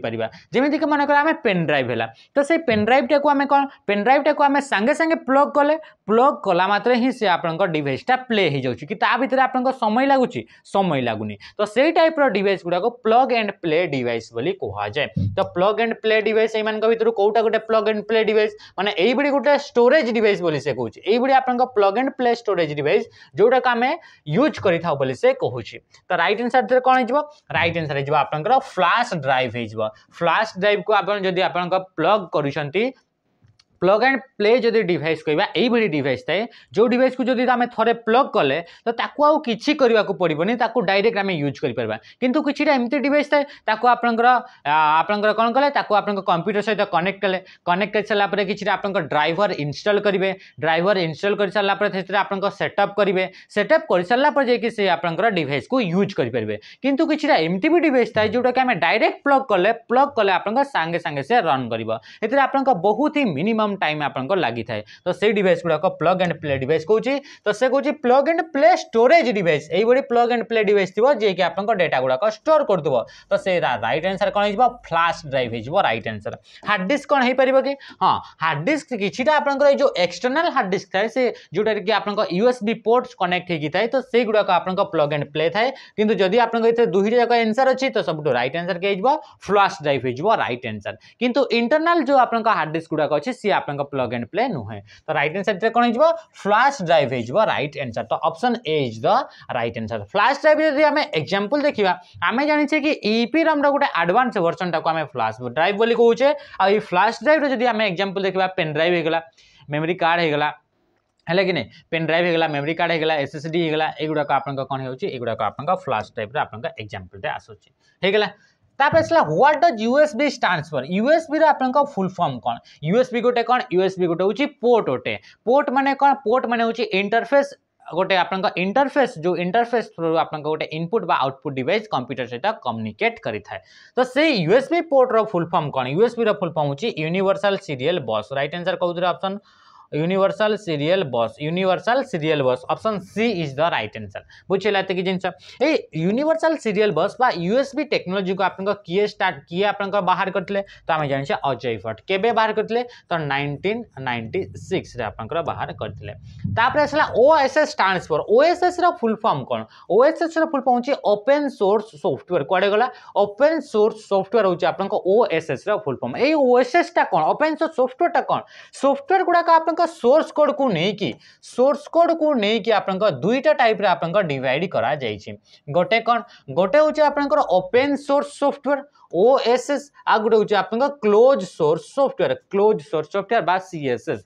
पेन ड्राइव है तो से पेन पेनड्राइवटा को पेन कौन पेनड्राइवटा को आम सांगे सांगे प्लग कले प्लग कला मात्र ही से आपसटा प्ले हो जाए कि भितर आप समय लगुच समय लगुनी तो से टाइप्र डिस् गुड़ाक प्लग एंड प्ले डिवाइस कहा जाए तो प्लग एंड प्ले डिवाइस यूर कौटा गोटे प्लग एंड प्ले डिवाइस मैंने यही गोटे स्टोरेज डिवाइस से कहे ये आप plug and play storage device जोटाक आम यूज कर तो रईट एंड सैड कौन हो रईट एनसर सैड आप फ्लाश ड्राइव हो फ्लाश ड्राइव को आप प्लग कर ପ୍ଲଗ୍ ଆଣ୍ଡ ପ୍ଲେ ଯଦି ଡିଭାଇସ୍ କହିବା ଏଇଭଳି ଡିଭାଇସ୍ ଥାଏ ଯେଉଁ ଡିଭାଇସ୍କୁ ଯଦି ଆମେ ଥରେ ପ୍ଲଗ୍ କଲେ ତ ତାକୁ ଆଉ କିଛି କରିବାକୁ ପଡ଼ିବନି ତାକୁ ଡାଇରେକ୍ଟ ଆମେ ୟୁଜ୍ କରିପାରିବା କିନ୍ତୁ କିଛିଟା ଏମିତି ଡିଭାଇସ୍ ଥାଏ ତାକୁ ଆପଣଙ୍କର ଆପଣଙ୍କର କ'ଣ କଲେ ତାକୁ ଆପଣଙ୍କ କମ୍ପ୍ୟୁଟର ସହିତ କନେକ୍ଟ କଲେ କନେକ୍ଟ କରିସାରିଲା ପରେ କିଛିଟା ଆପଣଙ୍କ ଡ୍ରାଇଭର ଇନଷ୍ଟଲ୍ କରିବେ ଡ୍ରାଇଭର ଇନଷ୍ଟଲ୍ କରିସାରିଲା ପରେ ସେଥିରେ ଆପଣଙ୍କ ସେଟଅପ୍ କରିବେ ସେଟଅପ୍ କରିସାରିଲା ପରେ ଯାଇକି ସେ ଆପଣଙ୍କର ଡିଭାଇସ୍କୁ ୟୁଜ୍ କରିପାରିବେ କିନ୍ତୁ କିଛିଟା ଏମିତି ବି ଡିଭାଇସ୍ ଥାଏ ଯେଉଁଟାକି ଆମେ ଡାଇରେକ୍ଟ ପ୍ଲଗ୍ କଲେ ପ୍ଲଗ୍ କଲେ ଆପଣଙ୍କ ସାଙ୍ଗେ ସାଙ୍ଗେ ସେ ରନ୍ କରିବ ଏଥିରେ ଆପଣଙ୍କ ବହୁତ ହିଁ ମିନିମମ୍ कम टाइम आपको लगी था तो से डिस् गुड़ाक प्लग एंड प्ले डिवाइस कौन तो से कहे plug and play storage device यही प्लग एंड प्ले डिवाइस थी जी आप डेटा गुड़ाक स्टोर कर तो से रईट आनसर कौन हो फ्लाश ड्राइव हो रईट आनसर हार्ड डिस्क कौन हो पारे कि हाँ हार्ड डिस्क कि जो एक्सटर्नाल हार्ड डिस्क था जोटा कि आपको यूएस बी पोर्ट कनेक्ट होती तो से गुड़ाक आप प्लग एंड प्ले थाए कि जब आप दुईटा जाक एनसर अच्छी तो सब रईट आनसर के फ्लाश ड्राइव हो रईट आनसर कितु इंटरनाल जो आप हार्ड डिस्क गुड़ाक अच्छे सी आपको प्लग एंड प्ले नुहे तो रईट एनसर कौन हो फ्लाश ड्राइव हो रईट एनसर तो option A is the right answer flash drive जब आम एक्जामपल देखा आम जाने कि इपी रम गोटे आडभांस भर्सन टाक आम फ्लाश ड्राइव बोली कहे आ फ्लाश ड्राइव जब आम एक्जामपल देखा पेन ड्राइव होगा मेमोरी कार्ड होगा है कि नहीं पेन ड्राइव होगा मेमोरी कार्ड होगा एस एस डी होगा युवाक आप कौन होगा आप फ्लाश ड्राइव आप एक्जामपलटे आसूस है तापला what does USB stands for USB रहा फुल फर्म कौन यूएसबी गोटे कौन यूएसबी गोटे हूँ पोर्ट गोटे पोर्ट मैंने कौन पोर्ट मैंने इंटरफेस गोटे आप इंटरफेस जो इंटरफेस आप गोटे इनपुट बा आउटपुट डिवाइस कंप्यूटर सहित कम्युनिकेट कर तो से यूएसबी पोर्ट रुल फर्म कौन यूएसबी रुल फर्म हूँ universal serial bus right answer कौन option universal serial bus universal serial bus option C is the right answer बुझे ये जिन यूनिवर्सल सीरियल बस बा यूएसबी टेक्नोलोजी को आप किए स्टार्ट किए आप बाहर करते तो आम जानी अजय भट्ट के बाहर करते तो नाइंटीन नाइंटी सिक्स बाहर करते आसला O S S stands O S S full कौन O S S full form हूँ ओपेन सोर्स सफ्टवेयर कड़े गला ओपेन सोर्स सफ्टवेयर हूँ आप O S S full form ये ओ एस एस टा कौन ओपेन सोर्स सफ्टवेयर टा कौन सफ्टवेयर गुड़ाक आप सोर्स कोड को नहीं सोर्स कोड को नहीं आप दुईटा टाइप आप डिवाइड कर गोटे कौन गोटे हूँ आपण open source software O S S आ गोटे हूँ आप close source software close source software बा सी एस एस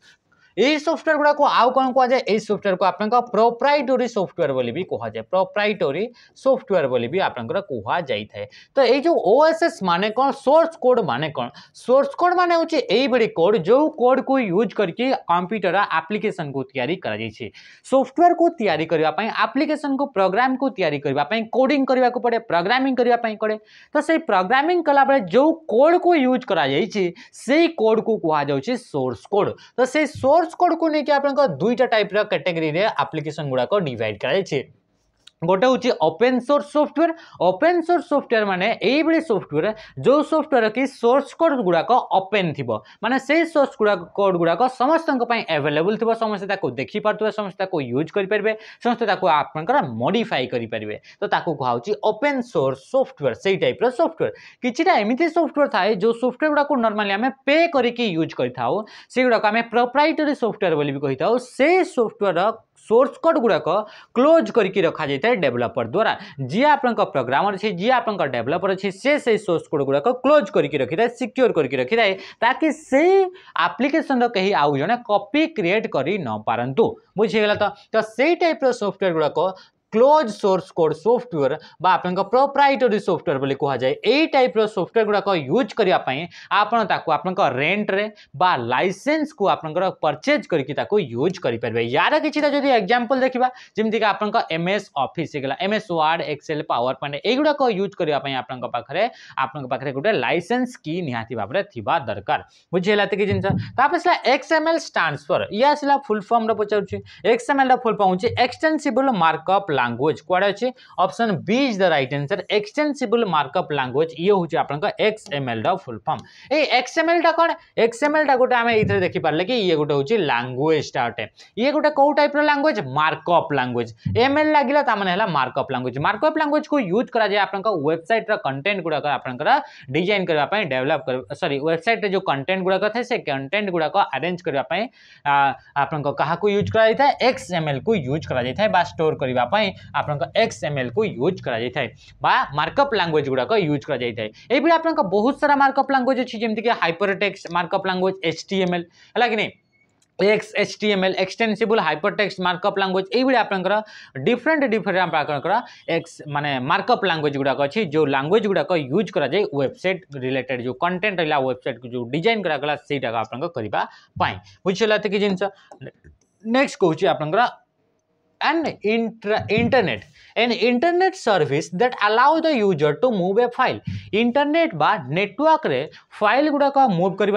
ये सफ्टवेयर गुड़ाक आउ कौन कह जाए सफ्टवेयर को आप प्रोप्राइटोरी सफ्टवेयर भी कह जाए प्रोप्राइटोरी सफ्टवेयर भी आप कह जाए तो ये ओएसएस मान कौन सोर्स कोड मान कौन सोर्स कोड मान हूँ यही कोड जो कोड को यूज करके कंप्यूटर आप्लिकेसन को या सफ्टवेयर को यासन को प्रोग्राम को यापाई कोडिंग करने को पड़े प्रोग्रामिंग करने पड़े तो से प्रोग्रामिंग कला बेल जो कोड को यूज करोड को कहु सोर्स कोड तो से सोर्स સોર્સ કોડ કોને કે આપણે દુઈટા ટાઈપના કેટેગરીને એપ્લિકેશન ગુડાક ડિવાઈડ કરેલ છે गोटे हूँ open source software open source software मैंने यही सफ्टवेयर जो सफ्टवेयर कि सोर्स कोड गुड़ाक ओपेन थी मानने से सोर्स कोड गुड़ाक समस्त एवेलेबल थी समस्त देखी पार्थ समस्त यूज करेंगे समस्त आपर मडिफाई करेंगे तो ओपेन सोर्स सफ्टवेयर से टाइप सफ्टवेयर किटा एमती सफ्टवेयर थाए जो सफ्टवेयर गुड़ाक नर्माली आम पे करके यूज करें प्रोप्राइटरी सफ्टवेयर बोली भी कही था से सफ्टवेयर सोर्स कोड गुड़ाक क्लोज करके रखा जाता है डेभलपर द्वारा जी आप प्रोग्रामर अच्छे जी आप डेभलपर अच्छे से से सोर्स कोड गुड़ाक क्लोज करके रखी था सिक्योर करके रखी था ताकि से आप्लिकेसन रही आउ जड़े कपी क्रिएट कर न पारतु बुझीगला तो, तो से टाइप रफ्टवेयर गुड़ाक क्लोज सोर्स कोड सफ्टवेयर आप प्रोप्राइटरि सफ्टवेयर बोली कहुए यही टाइप रफ्टवेयर गुड़ाक यूज करने आपंट्रे लाइसेंस को आपचेज करके यूज करेंगे यार किसी जो एक्जामपल देखा जमीक आप एम एस अफिस्ला M S word excel PowerPoint युवाक यूज करने आपे गोटे लाइसेंस की निहाती भाव में थी दरकार बुझेगा कि जिनसा एक्सएमएल ट्रांसफर या आसा फुल फर्म्र पचार XML full form extensible markup language कौन अच्छे option B is the right answer extensible markup language ये हूँ आप X M L full form ये एक्स एम एलटा कौन एक्स एम एलटा गोटे आम ये देखिपारे कि ये गोटे हूँ लांगुएजा अटे ये गोटे कौ type language markup language M L लगे तो मैंने मार्कअप लांगुएज मार्कअप लांगुएज को यूज कराए आप वेबसाइट रंटेट गुड़ाक आप डिजाइन करने डेवलप कर सरी वेबसाइट जो कंटेन्ट गुड़ाक था कंटेन्ट गुड़ाक आरेंज करने आप यूज कराई एक्स एम एल को यूज कर स्टोर करने आप एक्स एम एल को यूज कर मार्कअप लांगुएज गुड़ाक यूज कराँ बहुत सारा मार्कअप लांगुएज अच्छी जमीक hypertext markup language H T M L है कि X H T M L extensible hypertext markup language यही आप डिफरेन्ट डिफरेन्ट आपर एक्स मानने मार्कअप लांगुएज गुड़ाक अच्छी जो लांगुएज गुड़ाक यूज कर वेबसाइट रिलेटेड जो कंटेन्ट रहा वेबसाइट को जो डिजाइन कराला से आप बुझेगा कि जिन नेक्स्ट कौन आप and internet and internet service that allow the user to move a file internet बा नेटवर्क रे फाइल गुड़ाक मुव कर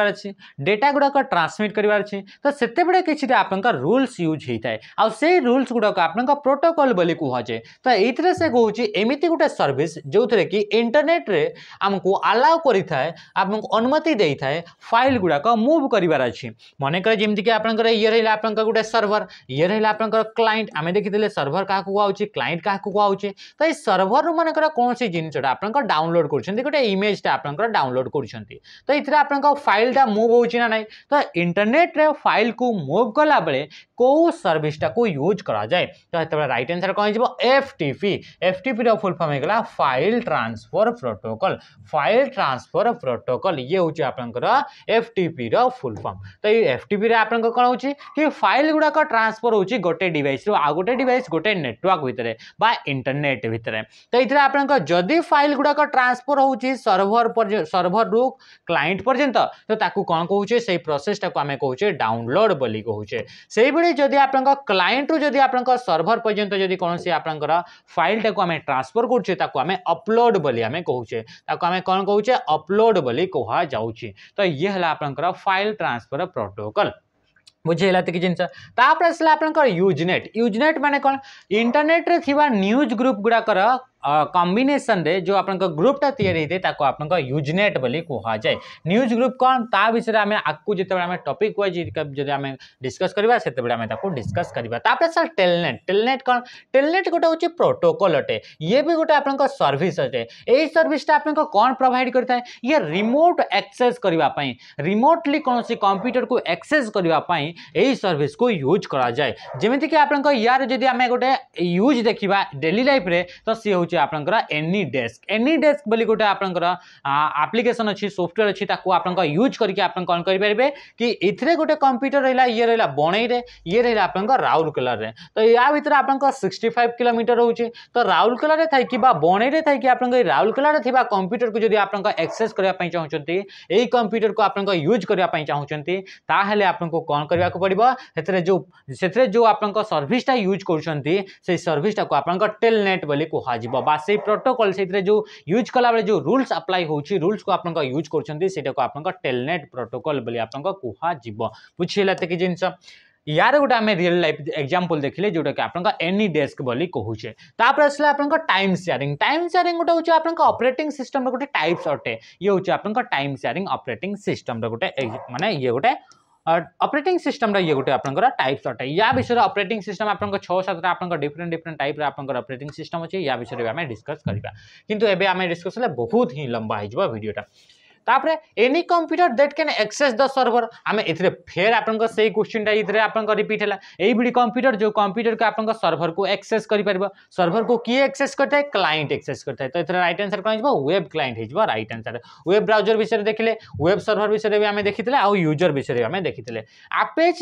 डेटा गुड़ाक ट्रांसमिट कर सेत किसी आप रूल्स यूज होता है आई रूल्स गुड़ाक आप प्रोटोकल बोली कहुए तो ये से कौन एमती गोटे सर्विस जो थे कि इंटरनेट रे आमको अलाउ कर अनुमति दे था फाइल गुड़ाक मुव कर मन कर जमीक आप गोटे सर्भर ये रहा आप क्लाइंट आम देखी सर्भर क्या कहुचे क्लाइंट क्या कहुचे तो ये सर्भर मन कौन से डाउनलोड कर गोटे इमेजा आपर डाउनलोड कर फाइल ये मुव होना ना तो इंटरनेट्रे फाइल को मुव कला कौ सर्विसटा को यूज कराए तो ये रईट आनसर कौन हो F TP F TP full form होगा file transfer protocol file transfer protocol ये हूँ आप एफ टीपी रुल फर्म तो ये एफ टीपी आप फाइल गुड़ाक ट्रांसफर हो गए डिवाइस रू आ गोटे डिवाइस गोटे नेटवर्क भितर बा इंटरनेट भितर तो ये आप जदि फाइल गुड़ाक ट्रांसफर हो सर्भर सर्भर रु क्लाइंट पर्यटन तो ताकू कौन कहे से प्रोसेसटा को आम कहे डाउनलोड बोली कहे से भाई जदि आपण क्लाइंट रु सर्भर पर्यटन जब कौन आप फाइलटा को आम ट्रांसफर करुचे अपलोड बोली आम कहे आम कौन कहे अपलोड बोली जाऊँ तो ये है आप फाइल ट्रांसफर प्रोटोकल बुझेगा तो कि जिन आसा तो आप यूजनेट यूजनेट मैंने कौन इंटरनेट रे न्यूज ग्रुप गुड़ाकर कम्बिनेसन में जो आप ग्रुप ग्रुपटा या आप यूजनेट बोली कहुए न्यूज ग्रुप कौन ता विषय में आपको जो टपिक वाइज जब आम डिस्कस करवा से आम डिस्कस करवा सर टेलनेट टेलनेट कौन टेलनेट गोटे हूँ प्रोटोकल अटे ये भी गोटे आप सर्विस अटे ये सर्विसटा आप कौन प्रोभाइड करें ये रिमोट एक्सेस करने रिमोटली कौन कंप्यूटर को एक्सेस करने सर्विस को यूज कराए जमीक आप गोटे यूज देखा डेली लाइफ तो सी हूँ हूँ आप एनी डेस्क एनी डेस्क गोटे आप आप्लिकेसन अच्छी सफ्टवेयर अच्छी आप यूज करके कौन करेंगे कि इतने गोटे कंप्यूटर रहा ये रहा बणई ये रहा आप राउरकेलार तो या भितर आप सिक्सटी फाइव कोमीटर रोचे तो राउरकेलार थी कि बणईरे थी कि आप राउरकेलार कंप्यूटर को जब आप एक्सेस करने चाहते यही कंप्यूटर को आप यूज करने चाहते ताहले आपको कौन करने को जो से जो आप सर्विसटा यूज करा को आप टेलनेट बोली कह से प्रोटोकल से जो यूज कला কলাবেলে যে রুলস আপ্লাই হচ্ছে রুলসকে আপনার ইউজ করছেন সেটাকে आप टेलनेट प्रोटोकल बोली आप কুহযিব বুঝিলা कि जिनस यार गोटे आम रियल लाइफ एक्जामपल देखिले जोटा कि आप एनी डेस्क बोली कहे आसा आप टाइम सेयारी टाइम सेयारी गोटे हूँ आप अपरेटिंग सिस्टम रोटे टाइप्स अटे ये हूँ आप टाइम सेयारी अपरेटिंग सिस्टम रोटे मानने ये गोटे અપરેટિંગ સિસ્ટમલા યે ગોટે આપણકો ટાઇપ્સ હોતા હૈ યા બિષય ઓપરેટિંગ સિસ્ટમ આપણકો 6-7 આપણકો ડિફરન્ટ ડિફરન્ટ ટાઇપ આપણકો ઓપરેટિંગ સિસ્ટમ હોચે યા બિષય મે અમે ડિસ્કસ કરીબા કિંંતુ એબે અમે ડિસ્કસ કરલે બહુત હી લંબા આઈ જબા વિડિયો ટા তাপরে any computer that can access the server आम ए फेर आपण से क्वेश्चन टाइम आपण रिपीट है यही कंप्यूटर जो कंप्यूटर को आपण सर्भर को एक्सेस कर सर्भर को किए एक्सेस करता है क्लाइंट एक्सेस करता है तो ये रईट आंसर कौन हो वेब क्लाइंट हो रईट आंसर वेब ब्राउजर विषय देखे वेब सर्भर विषय भी आम देखी आउ यूजर विषय भी आम देखी आपेज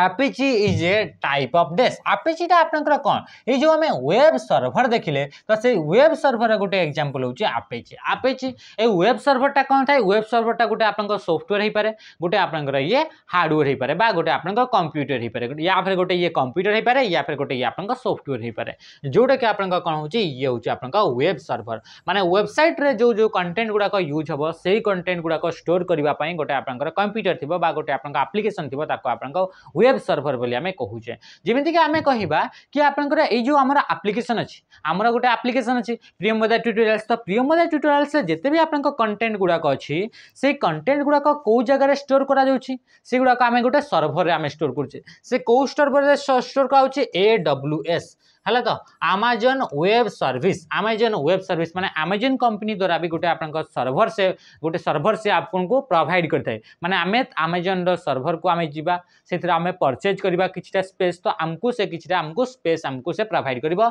आपिचि is a type of dash आपिचिटा आप कौन ये जो आम वेब सर्भर देखिले तो से वेब सर्भर गोटे एक्जामपल हूँ आपेचि आपेचि ए वेब सर्भरटा कौन था वेब सर्भरटा गोटे आप सफ्टवेयर हो पाए गोटे आप हार्डवेयर हो पाए गोटे आप कंप्यूटर हो पाए या फिर गोटे ये कंप्यूटर हो पाए या फिर गोटे ये आप सफ्टवेयर हो पाए जोटा कि आप कौन हो ये हूँ आप वेब सर्भर मानने वेबसाइट जो जो कंटेन्ट गुड़ाक यूज हे से कंटेन्ट गुड़ाक स्टोर करने गोटे आप कंप्यूटर थी गोटे आप्लिकेसन थी आप ୱେବ୍ ସର୍ଭର ବୋଲି ଆମେ କହୁଛେ ଯେମିତିକି ଆମେ କହିବା କି ଆପଣଙ୍କର ଏଇ ଯେଉଁ ଆମର ଆପ୍ଲିକେସନ୍ ଅଛି ଆମର ଗୋଟେ ଆପ୍ଲିକେସନ୍ ଅଛି ପ୍ରିୟମୋଦା ଟ୍ୟୁଟୋରିଆଲ୍ସ ତ ପ୍ରିୟମୋଦା ଟ୍ୟୁଟୋରିଆଲ୍ସରେ ଯେତେ ବି ଆପଣଙ୍କ କଣ୍ଟେଣ୍ଟ ଗୁଡ଼ାକ ଅଛି ସେଇ କଣ୍ଟେଣ୍ଟ ଗୁଡ଼ାକ କେଉଁ ଜାଗାରେ ଷ୍ଟୋର୍ କରାଯାଉଛି ସେଗୁଡ଼ାକ ଆମେ ଗୋଟେ ସର୍ଭରରେ ଆମେ ଷ୍ଟୋର୍ କରୁଛେ ସେ କେଉଁ ସର୍ଭରରେ ଷ୍ଟୋର୍ କରାଯାଉଛି ଏ ଡବ୍ଲ୍ୟୁ ଏସ୍ है तो आमाजन ओब सर्विस आमाजन ओब सर्स मैंने आमाजन कंपनी द्वारा भी गोटे आप सर्भर से गोटे सर्भर से आपको प्रोभाइड कर मैंने आम आमाजन रर्भर को आम जा आम परचेज करवा कि स्पेस तो आमको से कि स्पेस आमको से प्रोभाइड कर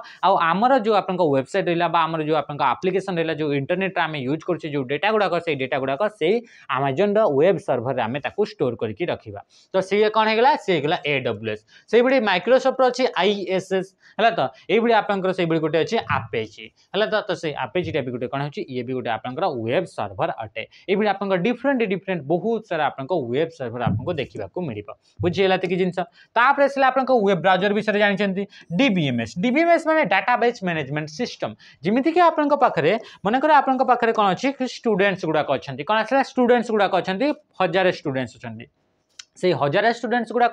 आमर जो आप वेबसाइट रहा जो आप्लिकेसन रहा जो इंटरनेट आम यूज कर डेटा गुड़ाक से डेटा गुड़ाक से आमाजन रेब सर्भर में आम स्टोर करके रखा तो सीए कौन है सी ए एडब्ल्यू एस से माइक्रोसफ्ट अच्छी आई एस एस है तो ये आपंकर गोटे अच्छे आपेजी है तो से आपेजी टाइप गोटे कौन हो गए आपंकर वेब सर्भर अटे ये आप डिफरेन्ट डिफरेन्ट बहुत सारा आप वेब सर्भर आपको देखा मिले बुझेगा कि जिनपर आप वेब ब्राउजर विषय जानते डीबीएमएस डीबीएमएस मैंने डाटा बेज मैनेजमेंट सिस्टम जमीक आपखे मनकर आप स्टूडेंट्स गुड़ाक अच्छा कौन आसा स्टूडेंट्स गुड़ाक अच्छा हजार स्टूडेंट्स अच्छा से हजार स्टूडेंट्स गुड़ाक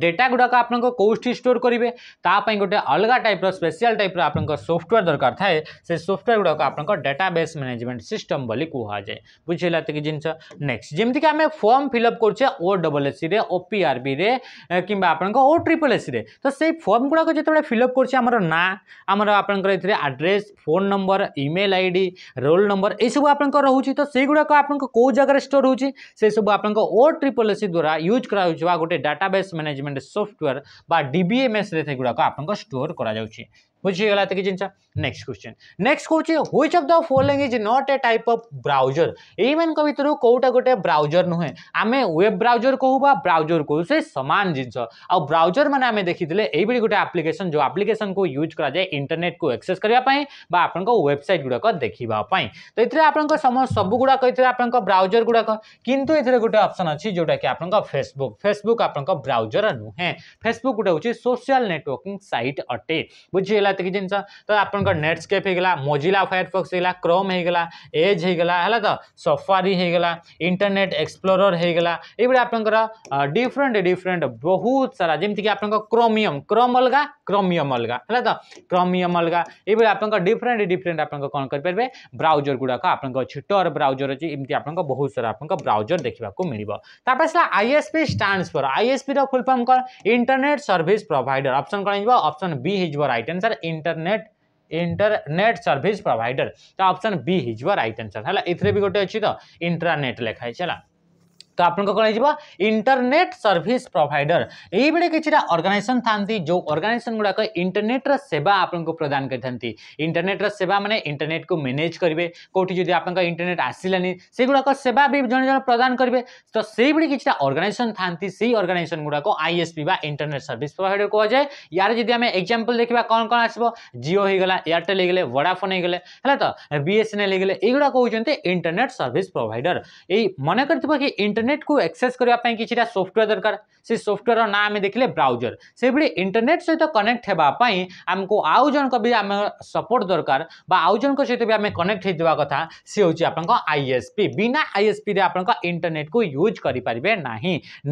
डेटा गुड़ाक आप कौटी स्टोर करेंगे ताप गोटे अलग टाइप स्पेशल टाइप आप सफ्टवेयर दरकार थाए से सफ्टवेयर गुड़ाक आप डेटाबेस मैनेजमेंट सिस्टम कहुए बुझेगा तक जिनस नेक्स्ट जमीक आम फर्म फिलअप करे O double S C O P B कि ओ ट्रिपल एस सी तो से फर्म गुड़ाक जो फिलअप करे आम ना आम आप्रेस phone number email I D roll number सब आप रोचे तो से गुड़ाक आप जगह स्टोर होती सब आप ट्रिपल एस सी द्वारा ୟୁଜ୍ କରାଯାଉଛି ବା ଗୋଟେ ଡାଟାବେସ୍ ମ୍ୟାନେଜମେଣ୍ଟ ସଫ୍ଟୱେର୍ ବା ଡିବିଏମ୍ଏସ୍ରେ ସେଗୁଡ଼ାକ ଆପଣଙ୍କ ଷ୍ଟୋର୍ କରାଯାଉଛି बुझिएगा लाते नेक्स्ट क्वेश्चन नेक्स्ट कौन which of the following is not a type of browser यही भितर कौटा गोटे ब्राउजर नुहे आम वेब ब्राउजर कहू बा ब्राउजर कहू से सामान जिन आ ब्राउजर मैंने आम देखी यही गोटे आप्लिकेसन जो आप्लिकेसन को यूज कराए इंटरनेट को एक्सेस करने वेबसाइट गुड़ाक देखापी तो ये आप सब गुड़ाक आप ब्राउजर गुड़ाक कितु ये गोटे अप्सन अच्छी जोटा कि आप फेसबुक फेसबुक आप ब्राउजर नुहे फेसबुक गोटे हूँ सोशियाल नेटवर्किंग सैट अटे बुझे होगा कि जिनस तो आपंकर नेटस्केप होगा मोजिला फायरफक्स होगा क्रोम होगा एज होगा है तो सफारी होगा इंटरनेट एक्सप्लोरर होगा ये आपंकर डिफरेन्ट डिफरेन्ट बहुत सारा जमीक आप क्रोमिम क्रोम अलग क्रोमिम अलग है तो क्रोमियम अलग ये आप डिफरेन्ट डिफरेन्ट आप कौन करेंगे ब्राउजर गुड़ाक आप छिटर ब्राउजर अच्छी इमती आप बहुत सारा आप ब्राउजर देखा मिले मिलता आईएसपी स्टाण्सफर आईएसपी रुलफर्म कौन इंटरनेट सर्विस प्रोभाइडर अप्सन कौन होप्शन बी हो right answer internet internet service provider तो ऑप्शन बी हिज वर आंसर है इथे भी गोटे अच्छी तो इंटरनेट लिखाई है तो आपको इंटरनेट सर्विस प्रोभाइडर यही किसी अर्गानाइजेसन था जो अर्गानाइजेसन गुड़ाक इंटरनेट्र सेवा आपको प्रदान करटरनेट्र सेवा मैंने इंटरनेट को मेनेज करेंगे कौटी जब आप इंटरनेट आसानी से गुड़ाक सेवा भी जन जन प्रदान करेंगे तो से भाई किसी अर्गानाइजेसन था अर्गानाइजेसन गुड़ाक आईएसपी इंटरनेट सर्विस प्रोभाइडर कहुए यार जब आम एक्जामपल देखा कौन कौन आसो जियो होगा एयरटेल हो वोडाफोन होगले है तो बीएसएनएल होगले युवा कहते इंटरनेट सर्विस प्रोभाइडर यही मन कर इंटरनेट इंटरनेट को एक्सेस करने कि सफ्टवेयर दरकार से सफ्टवेयर ना आम देखे ब्राउजर से भाई इंटरनेट सहित कनेक्ट होगापी आमको आउ जन भी आम सपोर्ट दरकार आउ जन सहित भी आम कनेक्ट होता कथा सी हूँ आप आईएसपी बिना आईएसपी आप इंटरनेट को यूज करेंगे ना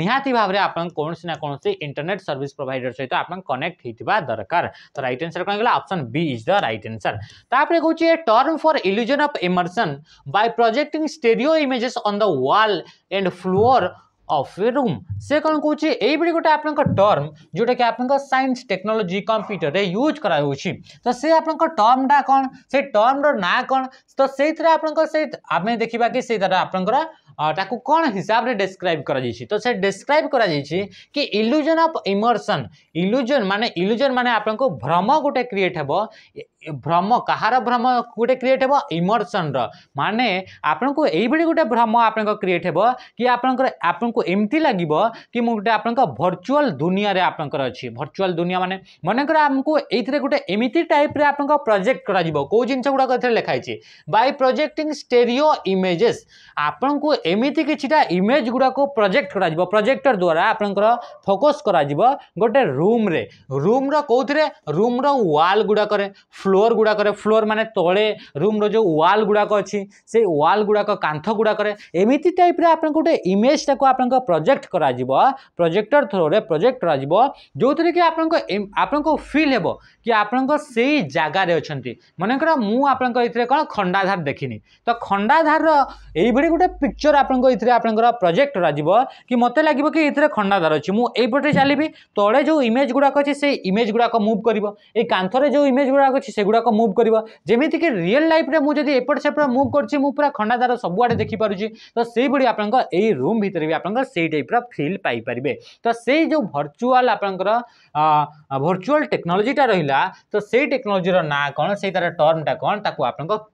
निहाती भाव में आप कौन ना कौन इंटरनेट सर्विस प्रोभाइडर सहित आप कनेक्ट होता दरकार तो रईट आनसर कौन गाला option B is the right answer तापर कहे term for illusion of immersion by projecting stereo images on the world and floor of a room से कौन कौन यही गोटे आप टर्म जोटा कि आप सैंस टेक्नोलोजी कंप्यूटर में यूज करा तो से आप टर्मटा कौन से टर्म्र ना कौन तो से आम देखा कि से कौन हिसाब କ'ଣ ହିସାବରେ ଡେସ୍କ୍ରାଇବ୍ କରାଯାଇଛି ତ ସେ ଡେସ୍କ୍ରାଇବ୍ କରାଯାଇଛି କି ଇଲ୍ୟୁଜନ୍ ଅଫ୍ ଇମର୍ସନ୍ इल्यूजन ମାନେ ଇଲ୍ୟୁଜନ୍ ମାନେ ଆପଣଙ୍କୁ ଭ୍ରମ ଗୋଟେ କ୍ରିଏଟ୍ ହେବ ভ্রম কাহার ভ্রম গোটে ক্রিয়েট হব ইমোশনর মানে আপনার এইভাবে গোটে ভ্রম আপনার ক্রিয়েট হব কি আপনার আপনার এমতি লাগিব কি মু গোটে আপনার ভর্চুয়াল দুনিয়ারে আপনার অছি ভর্চুয়াল দুনিয়া মানে মনেকর আমি এইথে গোটে এমিতি টাইপ্রে আপনার প্রজেক্ট করা কেউ জিনিস গুড়াক এর লেখা হয়েছে বাই প্রজেক্টিং স্টেরিও ইমেজেস আপনার এমিতি কিছুটা ইমেজ গুড়াক প্রজেক্ট করা প্রজেক্টর দ্বারা আপনার ফোকস করা গোটে রুম্রে রুম্র কেউথে রুম্র ওয়াল গুড়াকরে ফ্লোর গুড়াকরে ফ্লোর মানে তলে রুম্র যে ওয়াল গুড়াক অছি সেই ওয়াল গুড়াক কাঁথ গুড়াকরে এমিতি টাইপ্রে আপনার গোটে ইমেজটাকে আপনার প্রজেক্ট করা প্রজেক্টর থ্রোরে প্রজেক্ট করা ଯେଉଁଥିରେ କି ଆପଣଙ୍କ ଆପଣଙ୍କୁ ଫିଲ୍ ହେବ କି ଆପଣଙ୍କ ସେଇ ଜାଗାରେ ଅଛନ୍ତି ମନେକର ମୁଁ ଆପଣଙ୍କ ଏଥିରେ କ'ଣ ଖଣ୍ଡାଧାର ଦେଖିନି ତ ଖଣ୍ଡାଧାରର ଏଇଭଳି ଗୋଟେ ପିକ୍ଚର ଆପଣଙ୍କ ଏଥିରେ ଆପଣଙ୍କର ପ୍ରୋଜେକ୍ଟ କରାଯିବ କି ମୋତେ ଲାଗିବ କି ଏଥିରେ ଖଣ୍ଡାଧାର ଅଛି ମୁଁ ଏଇପଟେ ଚାଲିବି ତଳେ ଯେଉଁ ଇମେଜ୍ ଗୁଡ଼ାକ ଅଛି ସେଇ ଇମେଜ୍ ଗୁଡ଼ାକ ମୁଭ୍ କରିବ ଏଇ କାନ୍ଥରେ ଯେଉଁ ଇମେଜ୍ ଗୁଡ଼ାକ ଅଛି से गुड़ाक मुव कर जमीक रियल लाइफ में मुझे एपट सेपट मुव कर पूरा खंडाधार सबुआ देखिपी तो से भाई आप रूम भितर भी आप टाइप रिल पारे तो से जो भर्चुआल आप भर्चुआल टेक्नोलोजीटा रही तो से टेक्नोलोजी ना कौन से तरह टर्मटा कौन ताको आप कौन कहुच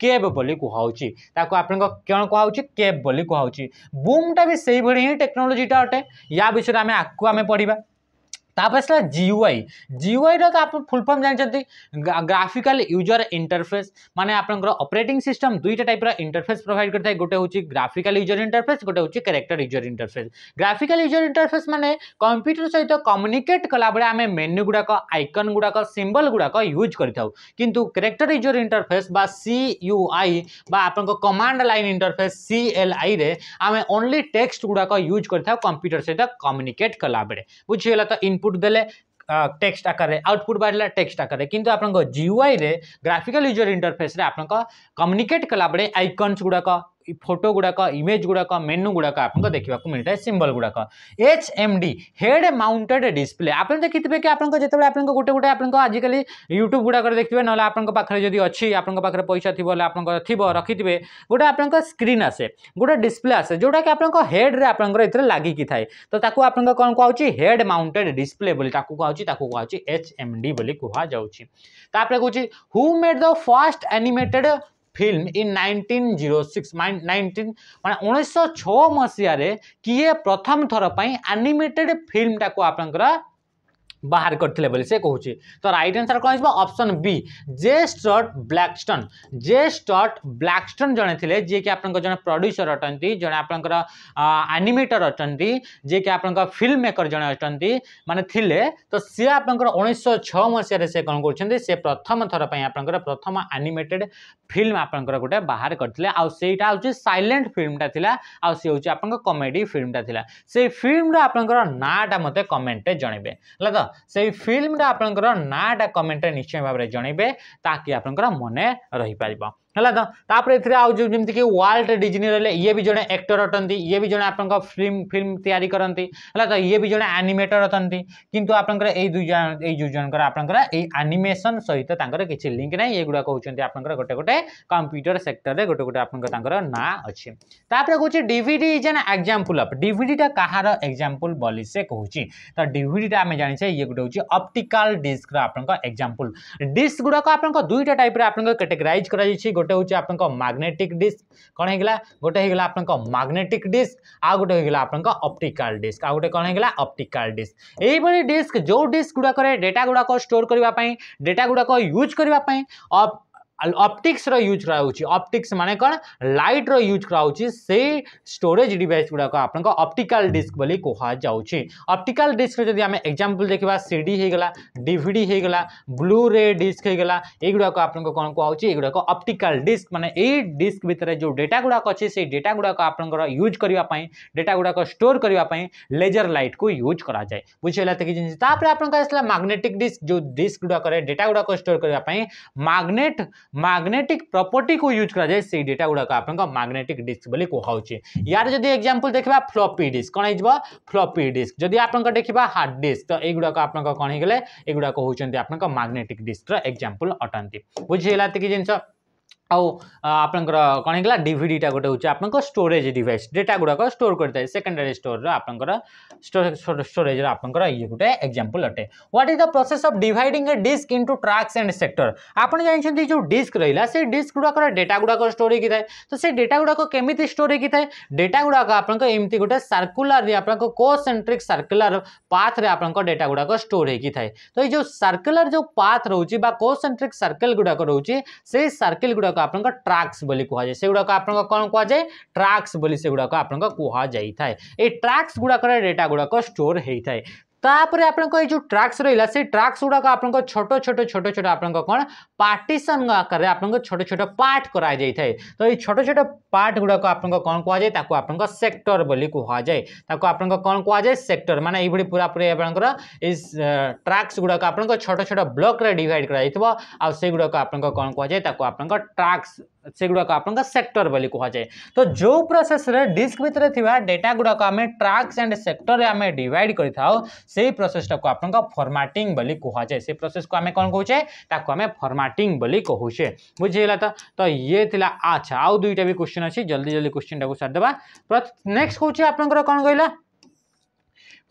केब बोली कहुच बुमटा भी से ही टेक्नोलोजीटा अटे या विषय आम आपको आम पढ़ा ତାପରେ ଆସିଲା ଜିୟୁଆଇ ଜିୟୁଆଇର ଆପଣ ଫୁଲ୍ ଫର୍ମ ଜାଣିଛନ୍ତି ଗ୍ରାଫିକାଲ ୟୁଜର ଇଣ୍ଟରଫେସ୍ ମାନେ ଆପଣଙ୍କର ଅପରେଟିଂ ସିଷ୍ଟମ୍ ଦୁଇଟା ଟାଇପ୍ର ଇଣ୍ଟରଫେସ୍ ପ୍ରୋଭାଇଡ଼ କରିଥାଏ ଗୋଟେ ହେଉଛି ଗ୍ରାଫିକାଲ ୟୁଜର ଇଣ୍ଟରଫେସ୍ ଗୋଟେ ହେଉଛି character user interface graphical user interface ମାନେ କମ୍ପ୍ୟୁଟର ସହିତ କମ୍ୟୁନିକେଟ୍ କଲାବେଳେ ଆମେ ମେନ୍ୟୁ ଗୁଡ଼ାକ ଆଇକନ୍ ଗୁଡ଼ାକ ସିମ୍ବଲ୍ ଗୁଡ଼ାକ ୟୁଜ୍ କରିଥାଉ କିନ୍ତୁ କ୍ୟାରେକ୍ଟର ୟୁଜର ଇଣ୍ଟରଫେସ୍ ବା ସିୟୁଆଇ ବା ଆପଣଙ୍କ କମାଣ୍ଡ ଲାଇନ୍ ଇଣ୍ଟରଫେସ୍ ସିଏଲ୍ଆଇରେ ଆମେ ଓନ୍ଲି ଟେକ୍ସଟ ଗୁଡ଼ାକ ୟୁଜ୍ କରିଥାଉ କମ୍ପ୍ୟୁଟର ସହିତ କମ୍ୟୁନିକେଟ୍ କଲାବେଳେ ବୁଝିଗଲା ତ ଇନ୍ इनपुट दे टेक्स्ट आकर आउटपुट बाहर टेक्स्ट आकार में आप जीयूआई रे ग्राफिकल यूजर इंटरफेस आप कम्युनिकेट कला बेले आइकन्स गुड़ाक फोटो गुड़ाक इमेज गुड़ाक मेनु गुड़ाक आपको देखा मिलता है सिंबल गुड़ाक H M D head mounted display आप देखिए कि आप आप गोटे गोटे आप आजिकल यूट्यूब गुड़ाक देखिए ना आप अच्छी आप पैसा थी आप रखी थे गोटे आप स्क्रीन आसे गोटे डिस्प्ले आसे जोटा कि आप हेड्रे आप लगिकी थाए तो आप कौन कहूँ हेड माउंटेड डिस्प्ले कहूँ एच एम डी कहु तापर made the first animated film in nineteen zero six nineteen ମାନେ ଉଣେଇଶହ ଛଅ ମସିହାରେ କିଏ ପ୍ରଥମ ଥର ପାଇଁ ଆନିମେଟେଡ଼୍ ଫିଲ୍ମଟାକୁ ଆପଣଙ୍କର ବାହାର କରିଥିଲେ ବୋଲି ସେ କହୁଛି ତ ରାଇଟ୍ ଆନ୍ସର୍ କ'ଣ ହେଇଯିବ option B J Stuart Blackton J Stuart Blackton ଜଣେ ଥିଲେ ଯିଏକି ଆପଣଙ୍କ ଜଣେ ପ୍ରଡ୍ୟୁସର୍ ଅଟନ୍ତି ଜଣେ ଆପଣଙ୍କର ଆନିମେଟର୍ ଅଟନ୍ତି ଯିଏକି ଆପଣଙ୍କ ଫିଲ୍ମ ମେକର୍ ଜଣେ ଅଟନ୍ତି ମାନେ ଥିଲେ ତ ସିଏ ଆପଣଙ୍କର ଉଣେଇଶହ ଛଅ ମସିହାରେ ସେ କ'ଣ କରୁଛନ୍ତି ସେ ପ୍ରଥମ ଥର ପାଇଁ ଆପଣଙ୍କର ପ୍ରଥମ ଆନିମେଟେଡ଼୍ ଫିଲ୍ମ ଆପଣଙ୍କର ଗୋଟେ ବାହାର କରିଥିଲେ ଆଉ ସେଇଟା ହେଉଛି ସାଇଲେଣ୍ଟ ଫିଲ୍ମଟା ଥିଲା ଆଉ ସେ ହେଉଛି ଆପଣଙ୍କ କମେଡ଼ି ଫିଲ୍ମଟା ଥିଲା ସେଇ ଫିଲ୍ମର ଆପଣଙ୍କର ନାଁଟା ମୋତେ କମେଣ୍ଟରେ ଜଣେଇବେ ହେଲା ତ সেই ফিল্ম কা আপনকৰ নাটা কমেন্ট নিশ্চয়ভাৱে জনায়েবে তাৰকি আপনকৰ মনে ৰৈ পৰিব ହେଲା ତ ତାପରେ ଏଥିରେ ଆଉ ଯେଉଁ ଯେମିତିକି ୱାଲ୍ଟ ଡିଜନି ରହିଲେ ଇଏ ବି ଜଣେ ଆକ୍ଟର ଅଟନ୍ତି ଇଏ ବି ଜଣେ ଆପଣଙ୍କ ଫିଲ୍ମ ଫିଲ୍ମ ତିଆରି କରନ୍ତି ହେଲା ତ ଇଏ ବି ଜଣେ ଆନିମେଟର ଅଟନ୍ତି କିନ୍ତୁ ଆପଣଙ୍କର ଏଇ ଦୁଇ ଜଣ ଏଇ ଦୁଇ ଜଣଙ୍କର ଆପଣଙ୍କର ଏଇ ଆନିମେସନ୍ ସହିତ ତାଙ୍କର କିଛି ଲିଙ୍କ୍ ନାହିଁ ଏଗୁଡ଼ାକ ହେଉଛନ୍ତି ଆପଣଙ୍କର ଗୋଟେ ଗୋଟେ କମ୍ପ୍ୟୁଟର ସେକ୍ଟରରେ ଗୋଟେ ଗୋଟେ ଆପଣଙ୍କ ତାଙ୍କର ନାଁ ଅଛି ତାପରେ କହୁଛି DVD is an example of ଡିଭିଡିଟା କାହାର ଏକ୍ଜାମ୍ପଲ୍ ବୋଲି ସେ କହୁଛି ତ ଡିଭିଡିଟା ଆମେ ଜାଣିଛେ ଇଏ ଗୋଟେ ହେଉଛି ଅପ୍ଟିକାଲ୍ ଡିସ୍କର ଆପଣଙ୍କ ଏକ୍ଜାମ୍ପଲ୍ ଡିସ୍କ ଗୁଡ଼ାକ ଆପଣଙ୍କ ଦୁଇଟା ଟାଇପ୍ରେ ଆପଣଙ୍କ କାଟେଗରାଇଜ୍ କରାଯାଇଛି गोटे हूँ आप मैग्नेटिक डिस्क कौन है गोटे होगा आप मैग्नेटिक डिस्क आ गोटे होगा आप डिस्क आ गोटे कौन है अप्टिकाल डिस्क यही डिस्क जो डिस्क गुड़ाक डेटा गुड़ाक स्टोर करने डेटा गुड़ाक यूज करने अप्टिक्स रूज करप्टिक्स मान कौन लाइट रूज करोरेज डिवाइस गुड़ाक आपको अप्टिकाल डिस्क कप्टिकाल डिस्क जब आम एक्जामपल देखा सी डी होगा डीडी होगा ब्लूरे डिस्क होगा युवाक आपको कौन कहुड़ाक अप्टिकाल डिस्क मैंने ये डिस्क भितर जो डेटा गुड़ाक अच्छे से डेटा गुड़ाक आप यूज करने डेटा गुड़ाक स्टोर करने लेजर लाइट को यूज कराए बुझेगा कि जिन आपको आसा मग्नेटिक डिस्क जो डिस्क गुड़ाक डेटा गुड़ाक स्टोर करने मग्नेट मैग्नेटिक प्रॉपर्टी को यूज करा जाए से डेटा गुड़ाक आपन मैग्नेटिक डिस्क बोली कहौचे यार जदि एग्जांपल देखबा फ्लॉपी डिस्क कोन हिजबो फ्लॉपी डिस्क जदि आपन देखबा हार्ड डिस्क तो ए गुड़ाक आपन कोन हे गेले ए गुड़ाक होउचंती आपन मैग्नेटिक डिस्क रो एग्जांपल अटंती बुझिला तकी जिंस आउ आप कौन है डीडीटा गोटे हूँ आप स्टोरेज डिवाइस डेटा गुड़ाक स्टोर करेंगे सेकेंडरी स्टोर आप स्टोरेज आप ये गोटे एक्जामपल अटे what is the process of dividing a disk into tracks and sector आपन जानते जो डिस्क रहा से डिस्क गुड़ाक डेटा गुड़ाक स्टोर होता है तो से डेटा गुड़ाक केमी स्टोर होता है डेटा गुड़ाक आप गोटे सर्कुलर आप सेट्रिक सर्कुलर पाथ डेटा गुड़ाक स्टोर होता है तो ये जो सर्कुलर जो पाथ रोचे को सेट्रिक सर्कल गुड़ाक रोचे से सर्किल गुड़ाक आपको ट्राक्स कहुए से गुड़ाक आप कौन कहुए ट्राक्स से गुड़ाक आप ट्राक्स गुड़ाक डेटा गुड़ाक स्टोर होता है तापर आप जो ट्राक्स रहा से ट्राक्स गुड़ाक आप छोट छोट छोट छोट आप कौन पार्टीसन आकार छोट छोट पार्ट कराई तो ये छोट छोट पार्ट गुड़ाक आप कौन कह जाए आप सेक्टर बोली कहुए आप कौन कह जाए सेक्टर मैंने ये पूरा पूरी आप ट्राक्स गुड़ाक आप छोट छोट ब्लक्रे डिड कर आप कौन कह आप ट्राक्स से गुड़ाक आप सेक्टर बोली कहुए तो जो प्रोसेस रे डिस्क भितर डेटा गुड़ाक आम ट्राक्स एंड सेक्टर में आम डिड कर प्रोसेसटा को आप फर्माटिंग कहुए से प्रोसेस को आम कौन कहे आम फर्माटिंग कहे बुझेगा तो तो ये थी अच्छा आउ दुईटा भी क्वेश्चन अच्छी जल्दी जल्दी क्वेश्चन टाक सारीदे नेक्स्ट हूँ आप कौन कहला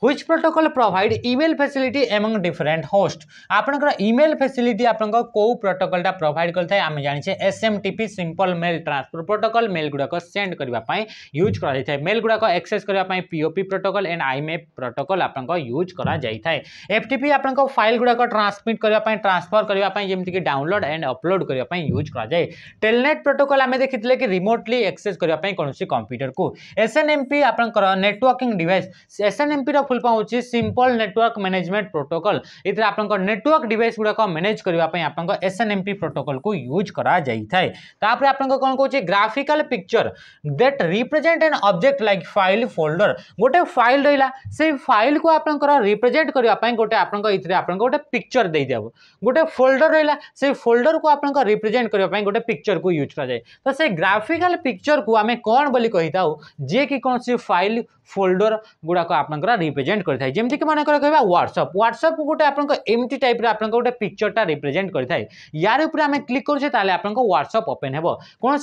which protocol provide email facility एवं डिफरेंट होस्ट आपंकर इमेल फैसिलिट आपंक कौ प्रोटोकलटा प्रोवाइड करें आम जाने S M TP simple mail transfer protocol mail गुड़ाक सेंड करने यूज कर मेल गुड़ाक एक्सेस करने POP protocol and IMAP protocol आप यूज करफ टीपी आप फाइल गुड़ाक ट्रांसमिट करने ट्रांसफर करने जमीक डाउनलोड एंड अपलोड करने यूज कराए टेलनेट प्रोटोकल आम देखते कि रिमोटली एक्सेस करने कौन कंप्यूटर को एस एन एम पी आप networking device S N M P example पाँच सिंपल नेटवर्क मैनेजमेंट प्रोटोकल ये आप नेटवर्क डिवाइस गुड़ाक मैनेज करने आप S N M P protocol को यूज कराएपर graphical picture that represent an object like file folder गोटे फाइल रहा से फाइल को आप रिप्रेजेंट करने गोटे आप गोटे पिक्चर दे दब गोटे फोल्डर रहा से फोल्डर को आप रिप्रेजेंट करने गोटे पिक्चर को यूज कराए तो से ग्राफिकाल पिक्चर को आम कौन बोली जे कि कौन सी फाइल फोल्डर गुड़ाक आप रिप्रेजेंट करें जमीक मैंने कह व्हाट्सअप व्हाट्सअप गोटे आप एमटी टाइप आप गोटे पिक्चरटा रिप्रेजेंट करें यार उपर आम क्लिक करे तो आप व्हाट्सअप ओपेन हो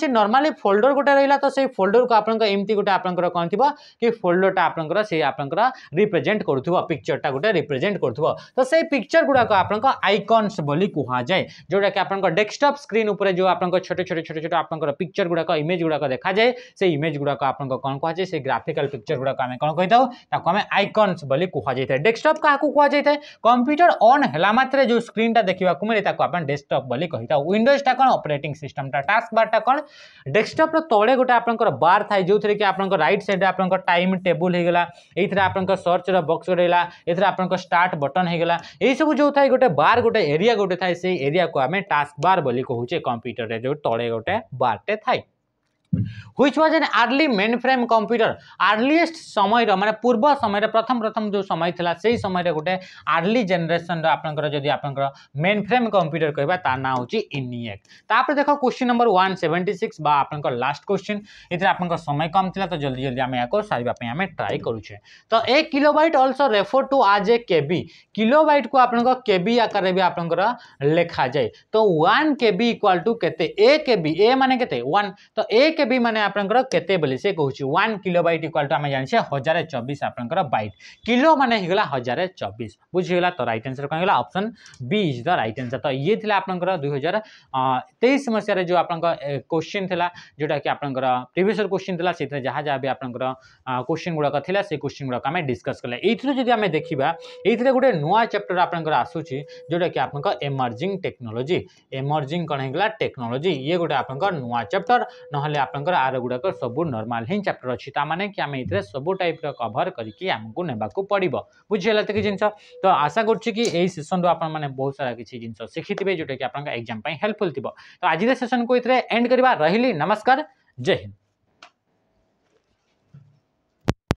नर्माली फोल्डर गोटे रहा तो से फोल्डर को आपकी गोटे आप कौन थी कि फोल्डरटा आप आप रिप्रेजेंट कर पिक्चरटा गोटे रिप्रेजेंट कर तो से पिक्चर गुड़ाक आप आइकन्स कहुए जोटा कि आप डेस्कटप स्क्रीन जो आप छोटे छोटे छोटे छोटे आप पिक्चर गुड़ाक इमेज गुड़ाक देखा जाए से इमेज गुड़ाक आप कौन कहुए से ग्राफिकाल पिक्चर गुड़ा गुड़ाक आम कौन कही था आइकन्स कहुए डेस्कटप क्या कहुई कंप्यूटर अन् मात्र जो स्क्रीन टा देखा मिले आप डेस्कटप विंडोजा कौन अपरेट सिस्टम टास्क बार टा कौन डेस्कटप्र तले गोटे आप बार थाए जो थे आप रईट सैड आप टाइम टेबुल होगा आप सर्च रक्स गोटेगा आप स्टार्ट बटन होगा ये सब जो थे गोटे बार गोटे एरिया गोटे थाए से एरिया को आम टास्क बार बोली कहे कंप्यूटर जो तले गोटे बारटे थाई which was an early mainframe computer earliest সময়র মানে পূর্ব সময়র প্রথম প্রথম যে সময় লা সেই সময়ের গোটে আর্লি জেনেসন আপনার যদি আপনার মেন ফ্রেম কম্পুটর কহবা তা না হচ্ছে ইনিয়েক তাপরে দেখ question number one seventy six বা আপনার লাস্ট কোশ্চিন এতে আপনার সময় কম লা তো জলদি জলদি আমি এখন সারা আমি ট্রাই করুছে তো a kilobyte also refer to as a KB kilobyte কু আপনার কেবি আকারে বি আপনার লেখা যায় তো ওয়ান কেবি ইকুয়াল টু কেতে এ কেবি এ মানে কেতে ওয়ান তো এ के भी मैंने आपंकर केते बोली से कहूँ one kilobyte equal to आम जानसे हजार चबीस आप बैट किलो मैंने हजार चबीस बुझीगला तो रईट आंसर कहला option B is the right answer तो ये थी आपंकर दुई हजार तेईस मसीह जो आप क्वेश्चन थी जोटा कि आप प्रिवियस क्वेश्चन थी से जहाँ जहाँ भी आप क्वेश्चन गुड़ाक थी से क्वेश्चन गुड़ाक आम डिस्कस कले ये आम देखा ये गोटे नुआ चैप्टर आप आसूची जोटा कि आप एमर्जिंग टेक्नोलोजी एमर्जिंग कौन है टेक्नोलोजी ये गोटे आप नुआ चैप्टर ना আপনৰ আৰগুডাৰ সকবোৰ নরমাল হেই চ্যাপ্টাৰ ৰচি তা মানে কি আমি ইতে সকবোৰ টাইপৰ কভার কৰি কি আমাক নেবাক পঢ়িব বুজিলা তক জিনছ তো আশা কৰছি কি এই ছেচনত আপোন মানে বহুত সৰা কি জিনছ শিকি দিবে যোটা কি আপোনক এগজাম পাই হেল্পফুল দিব তো আজিৰ ছেচন কোইতৰে এণ্ড কৰিব ৰহিলি নমস্কাৰ জয়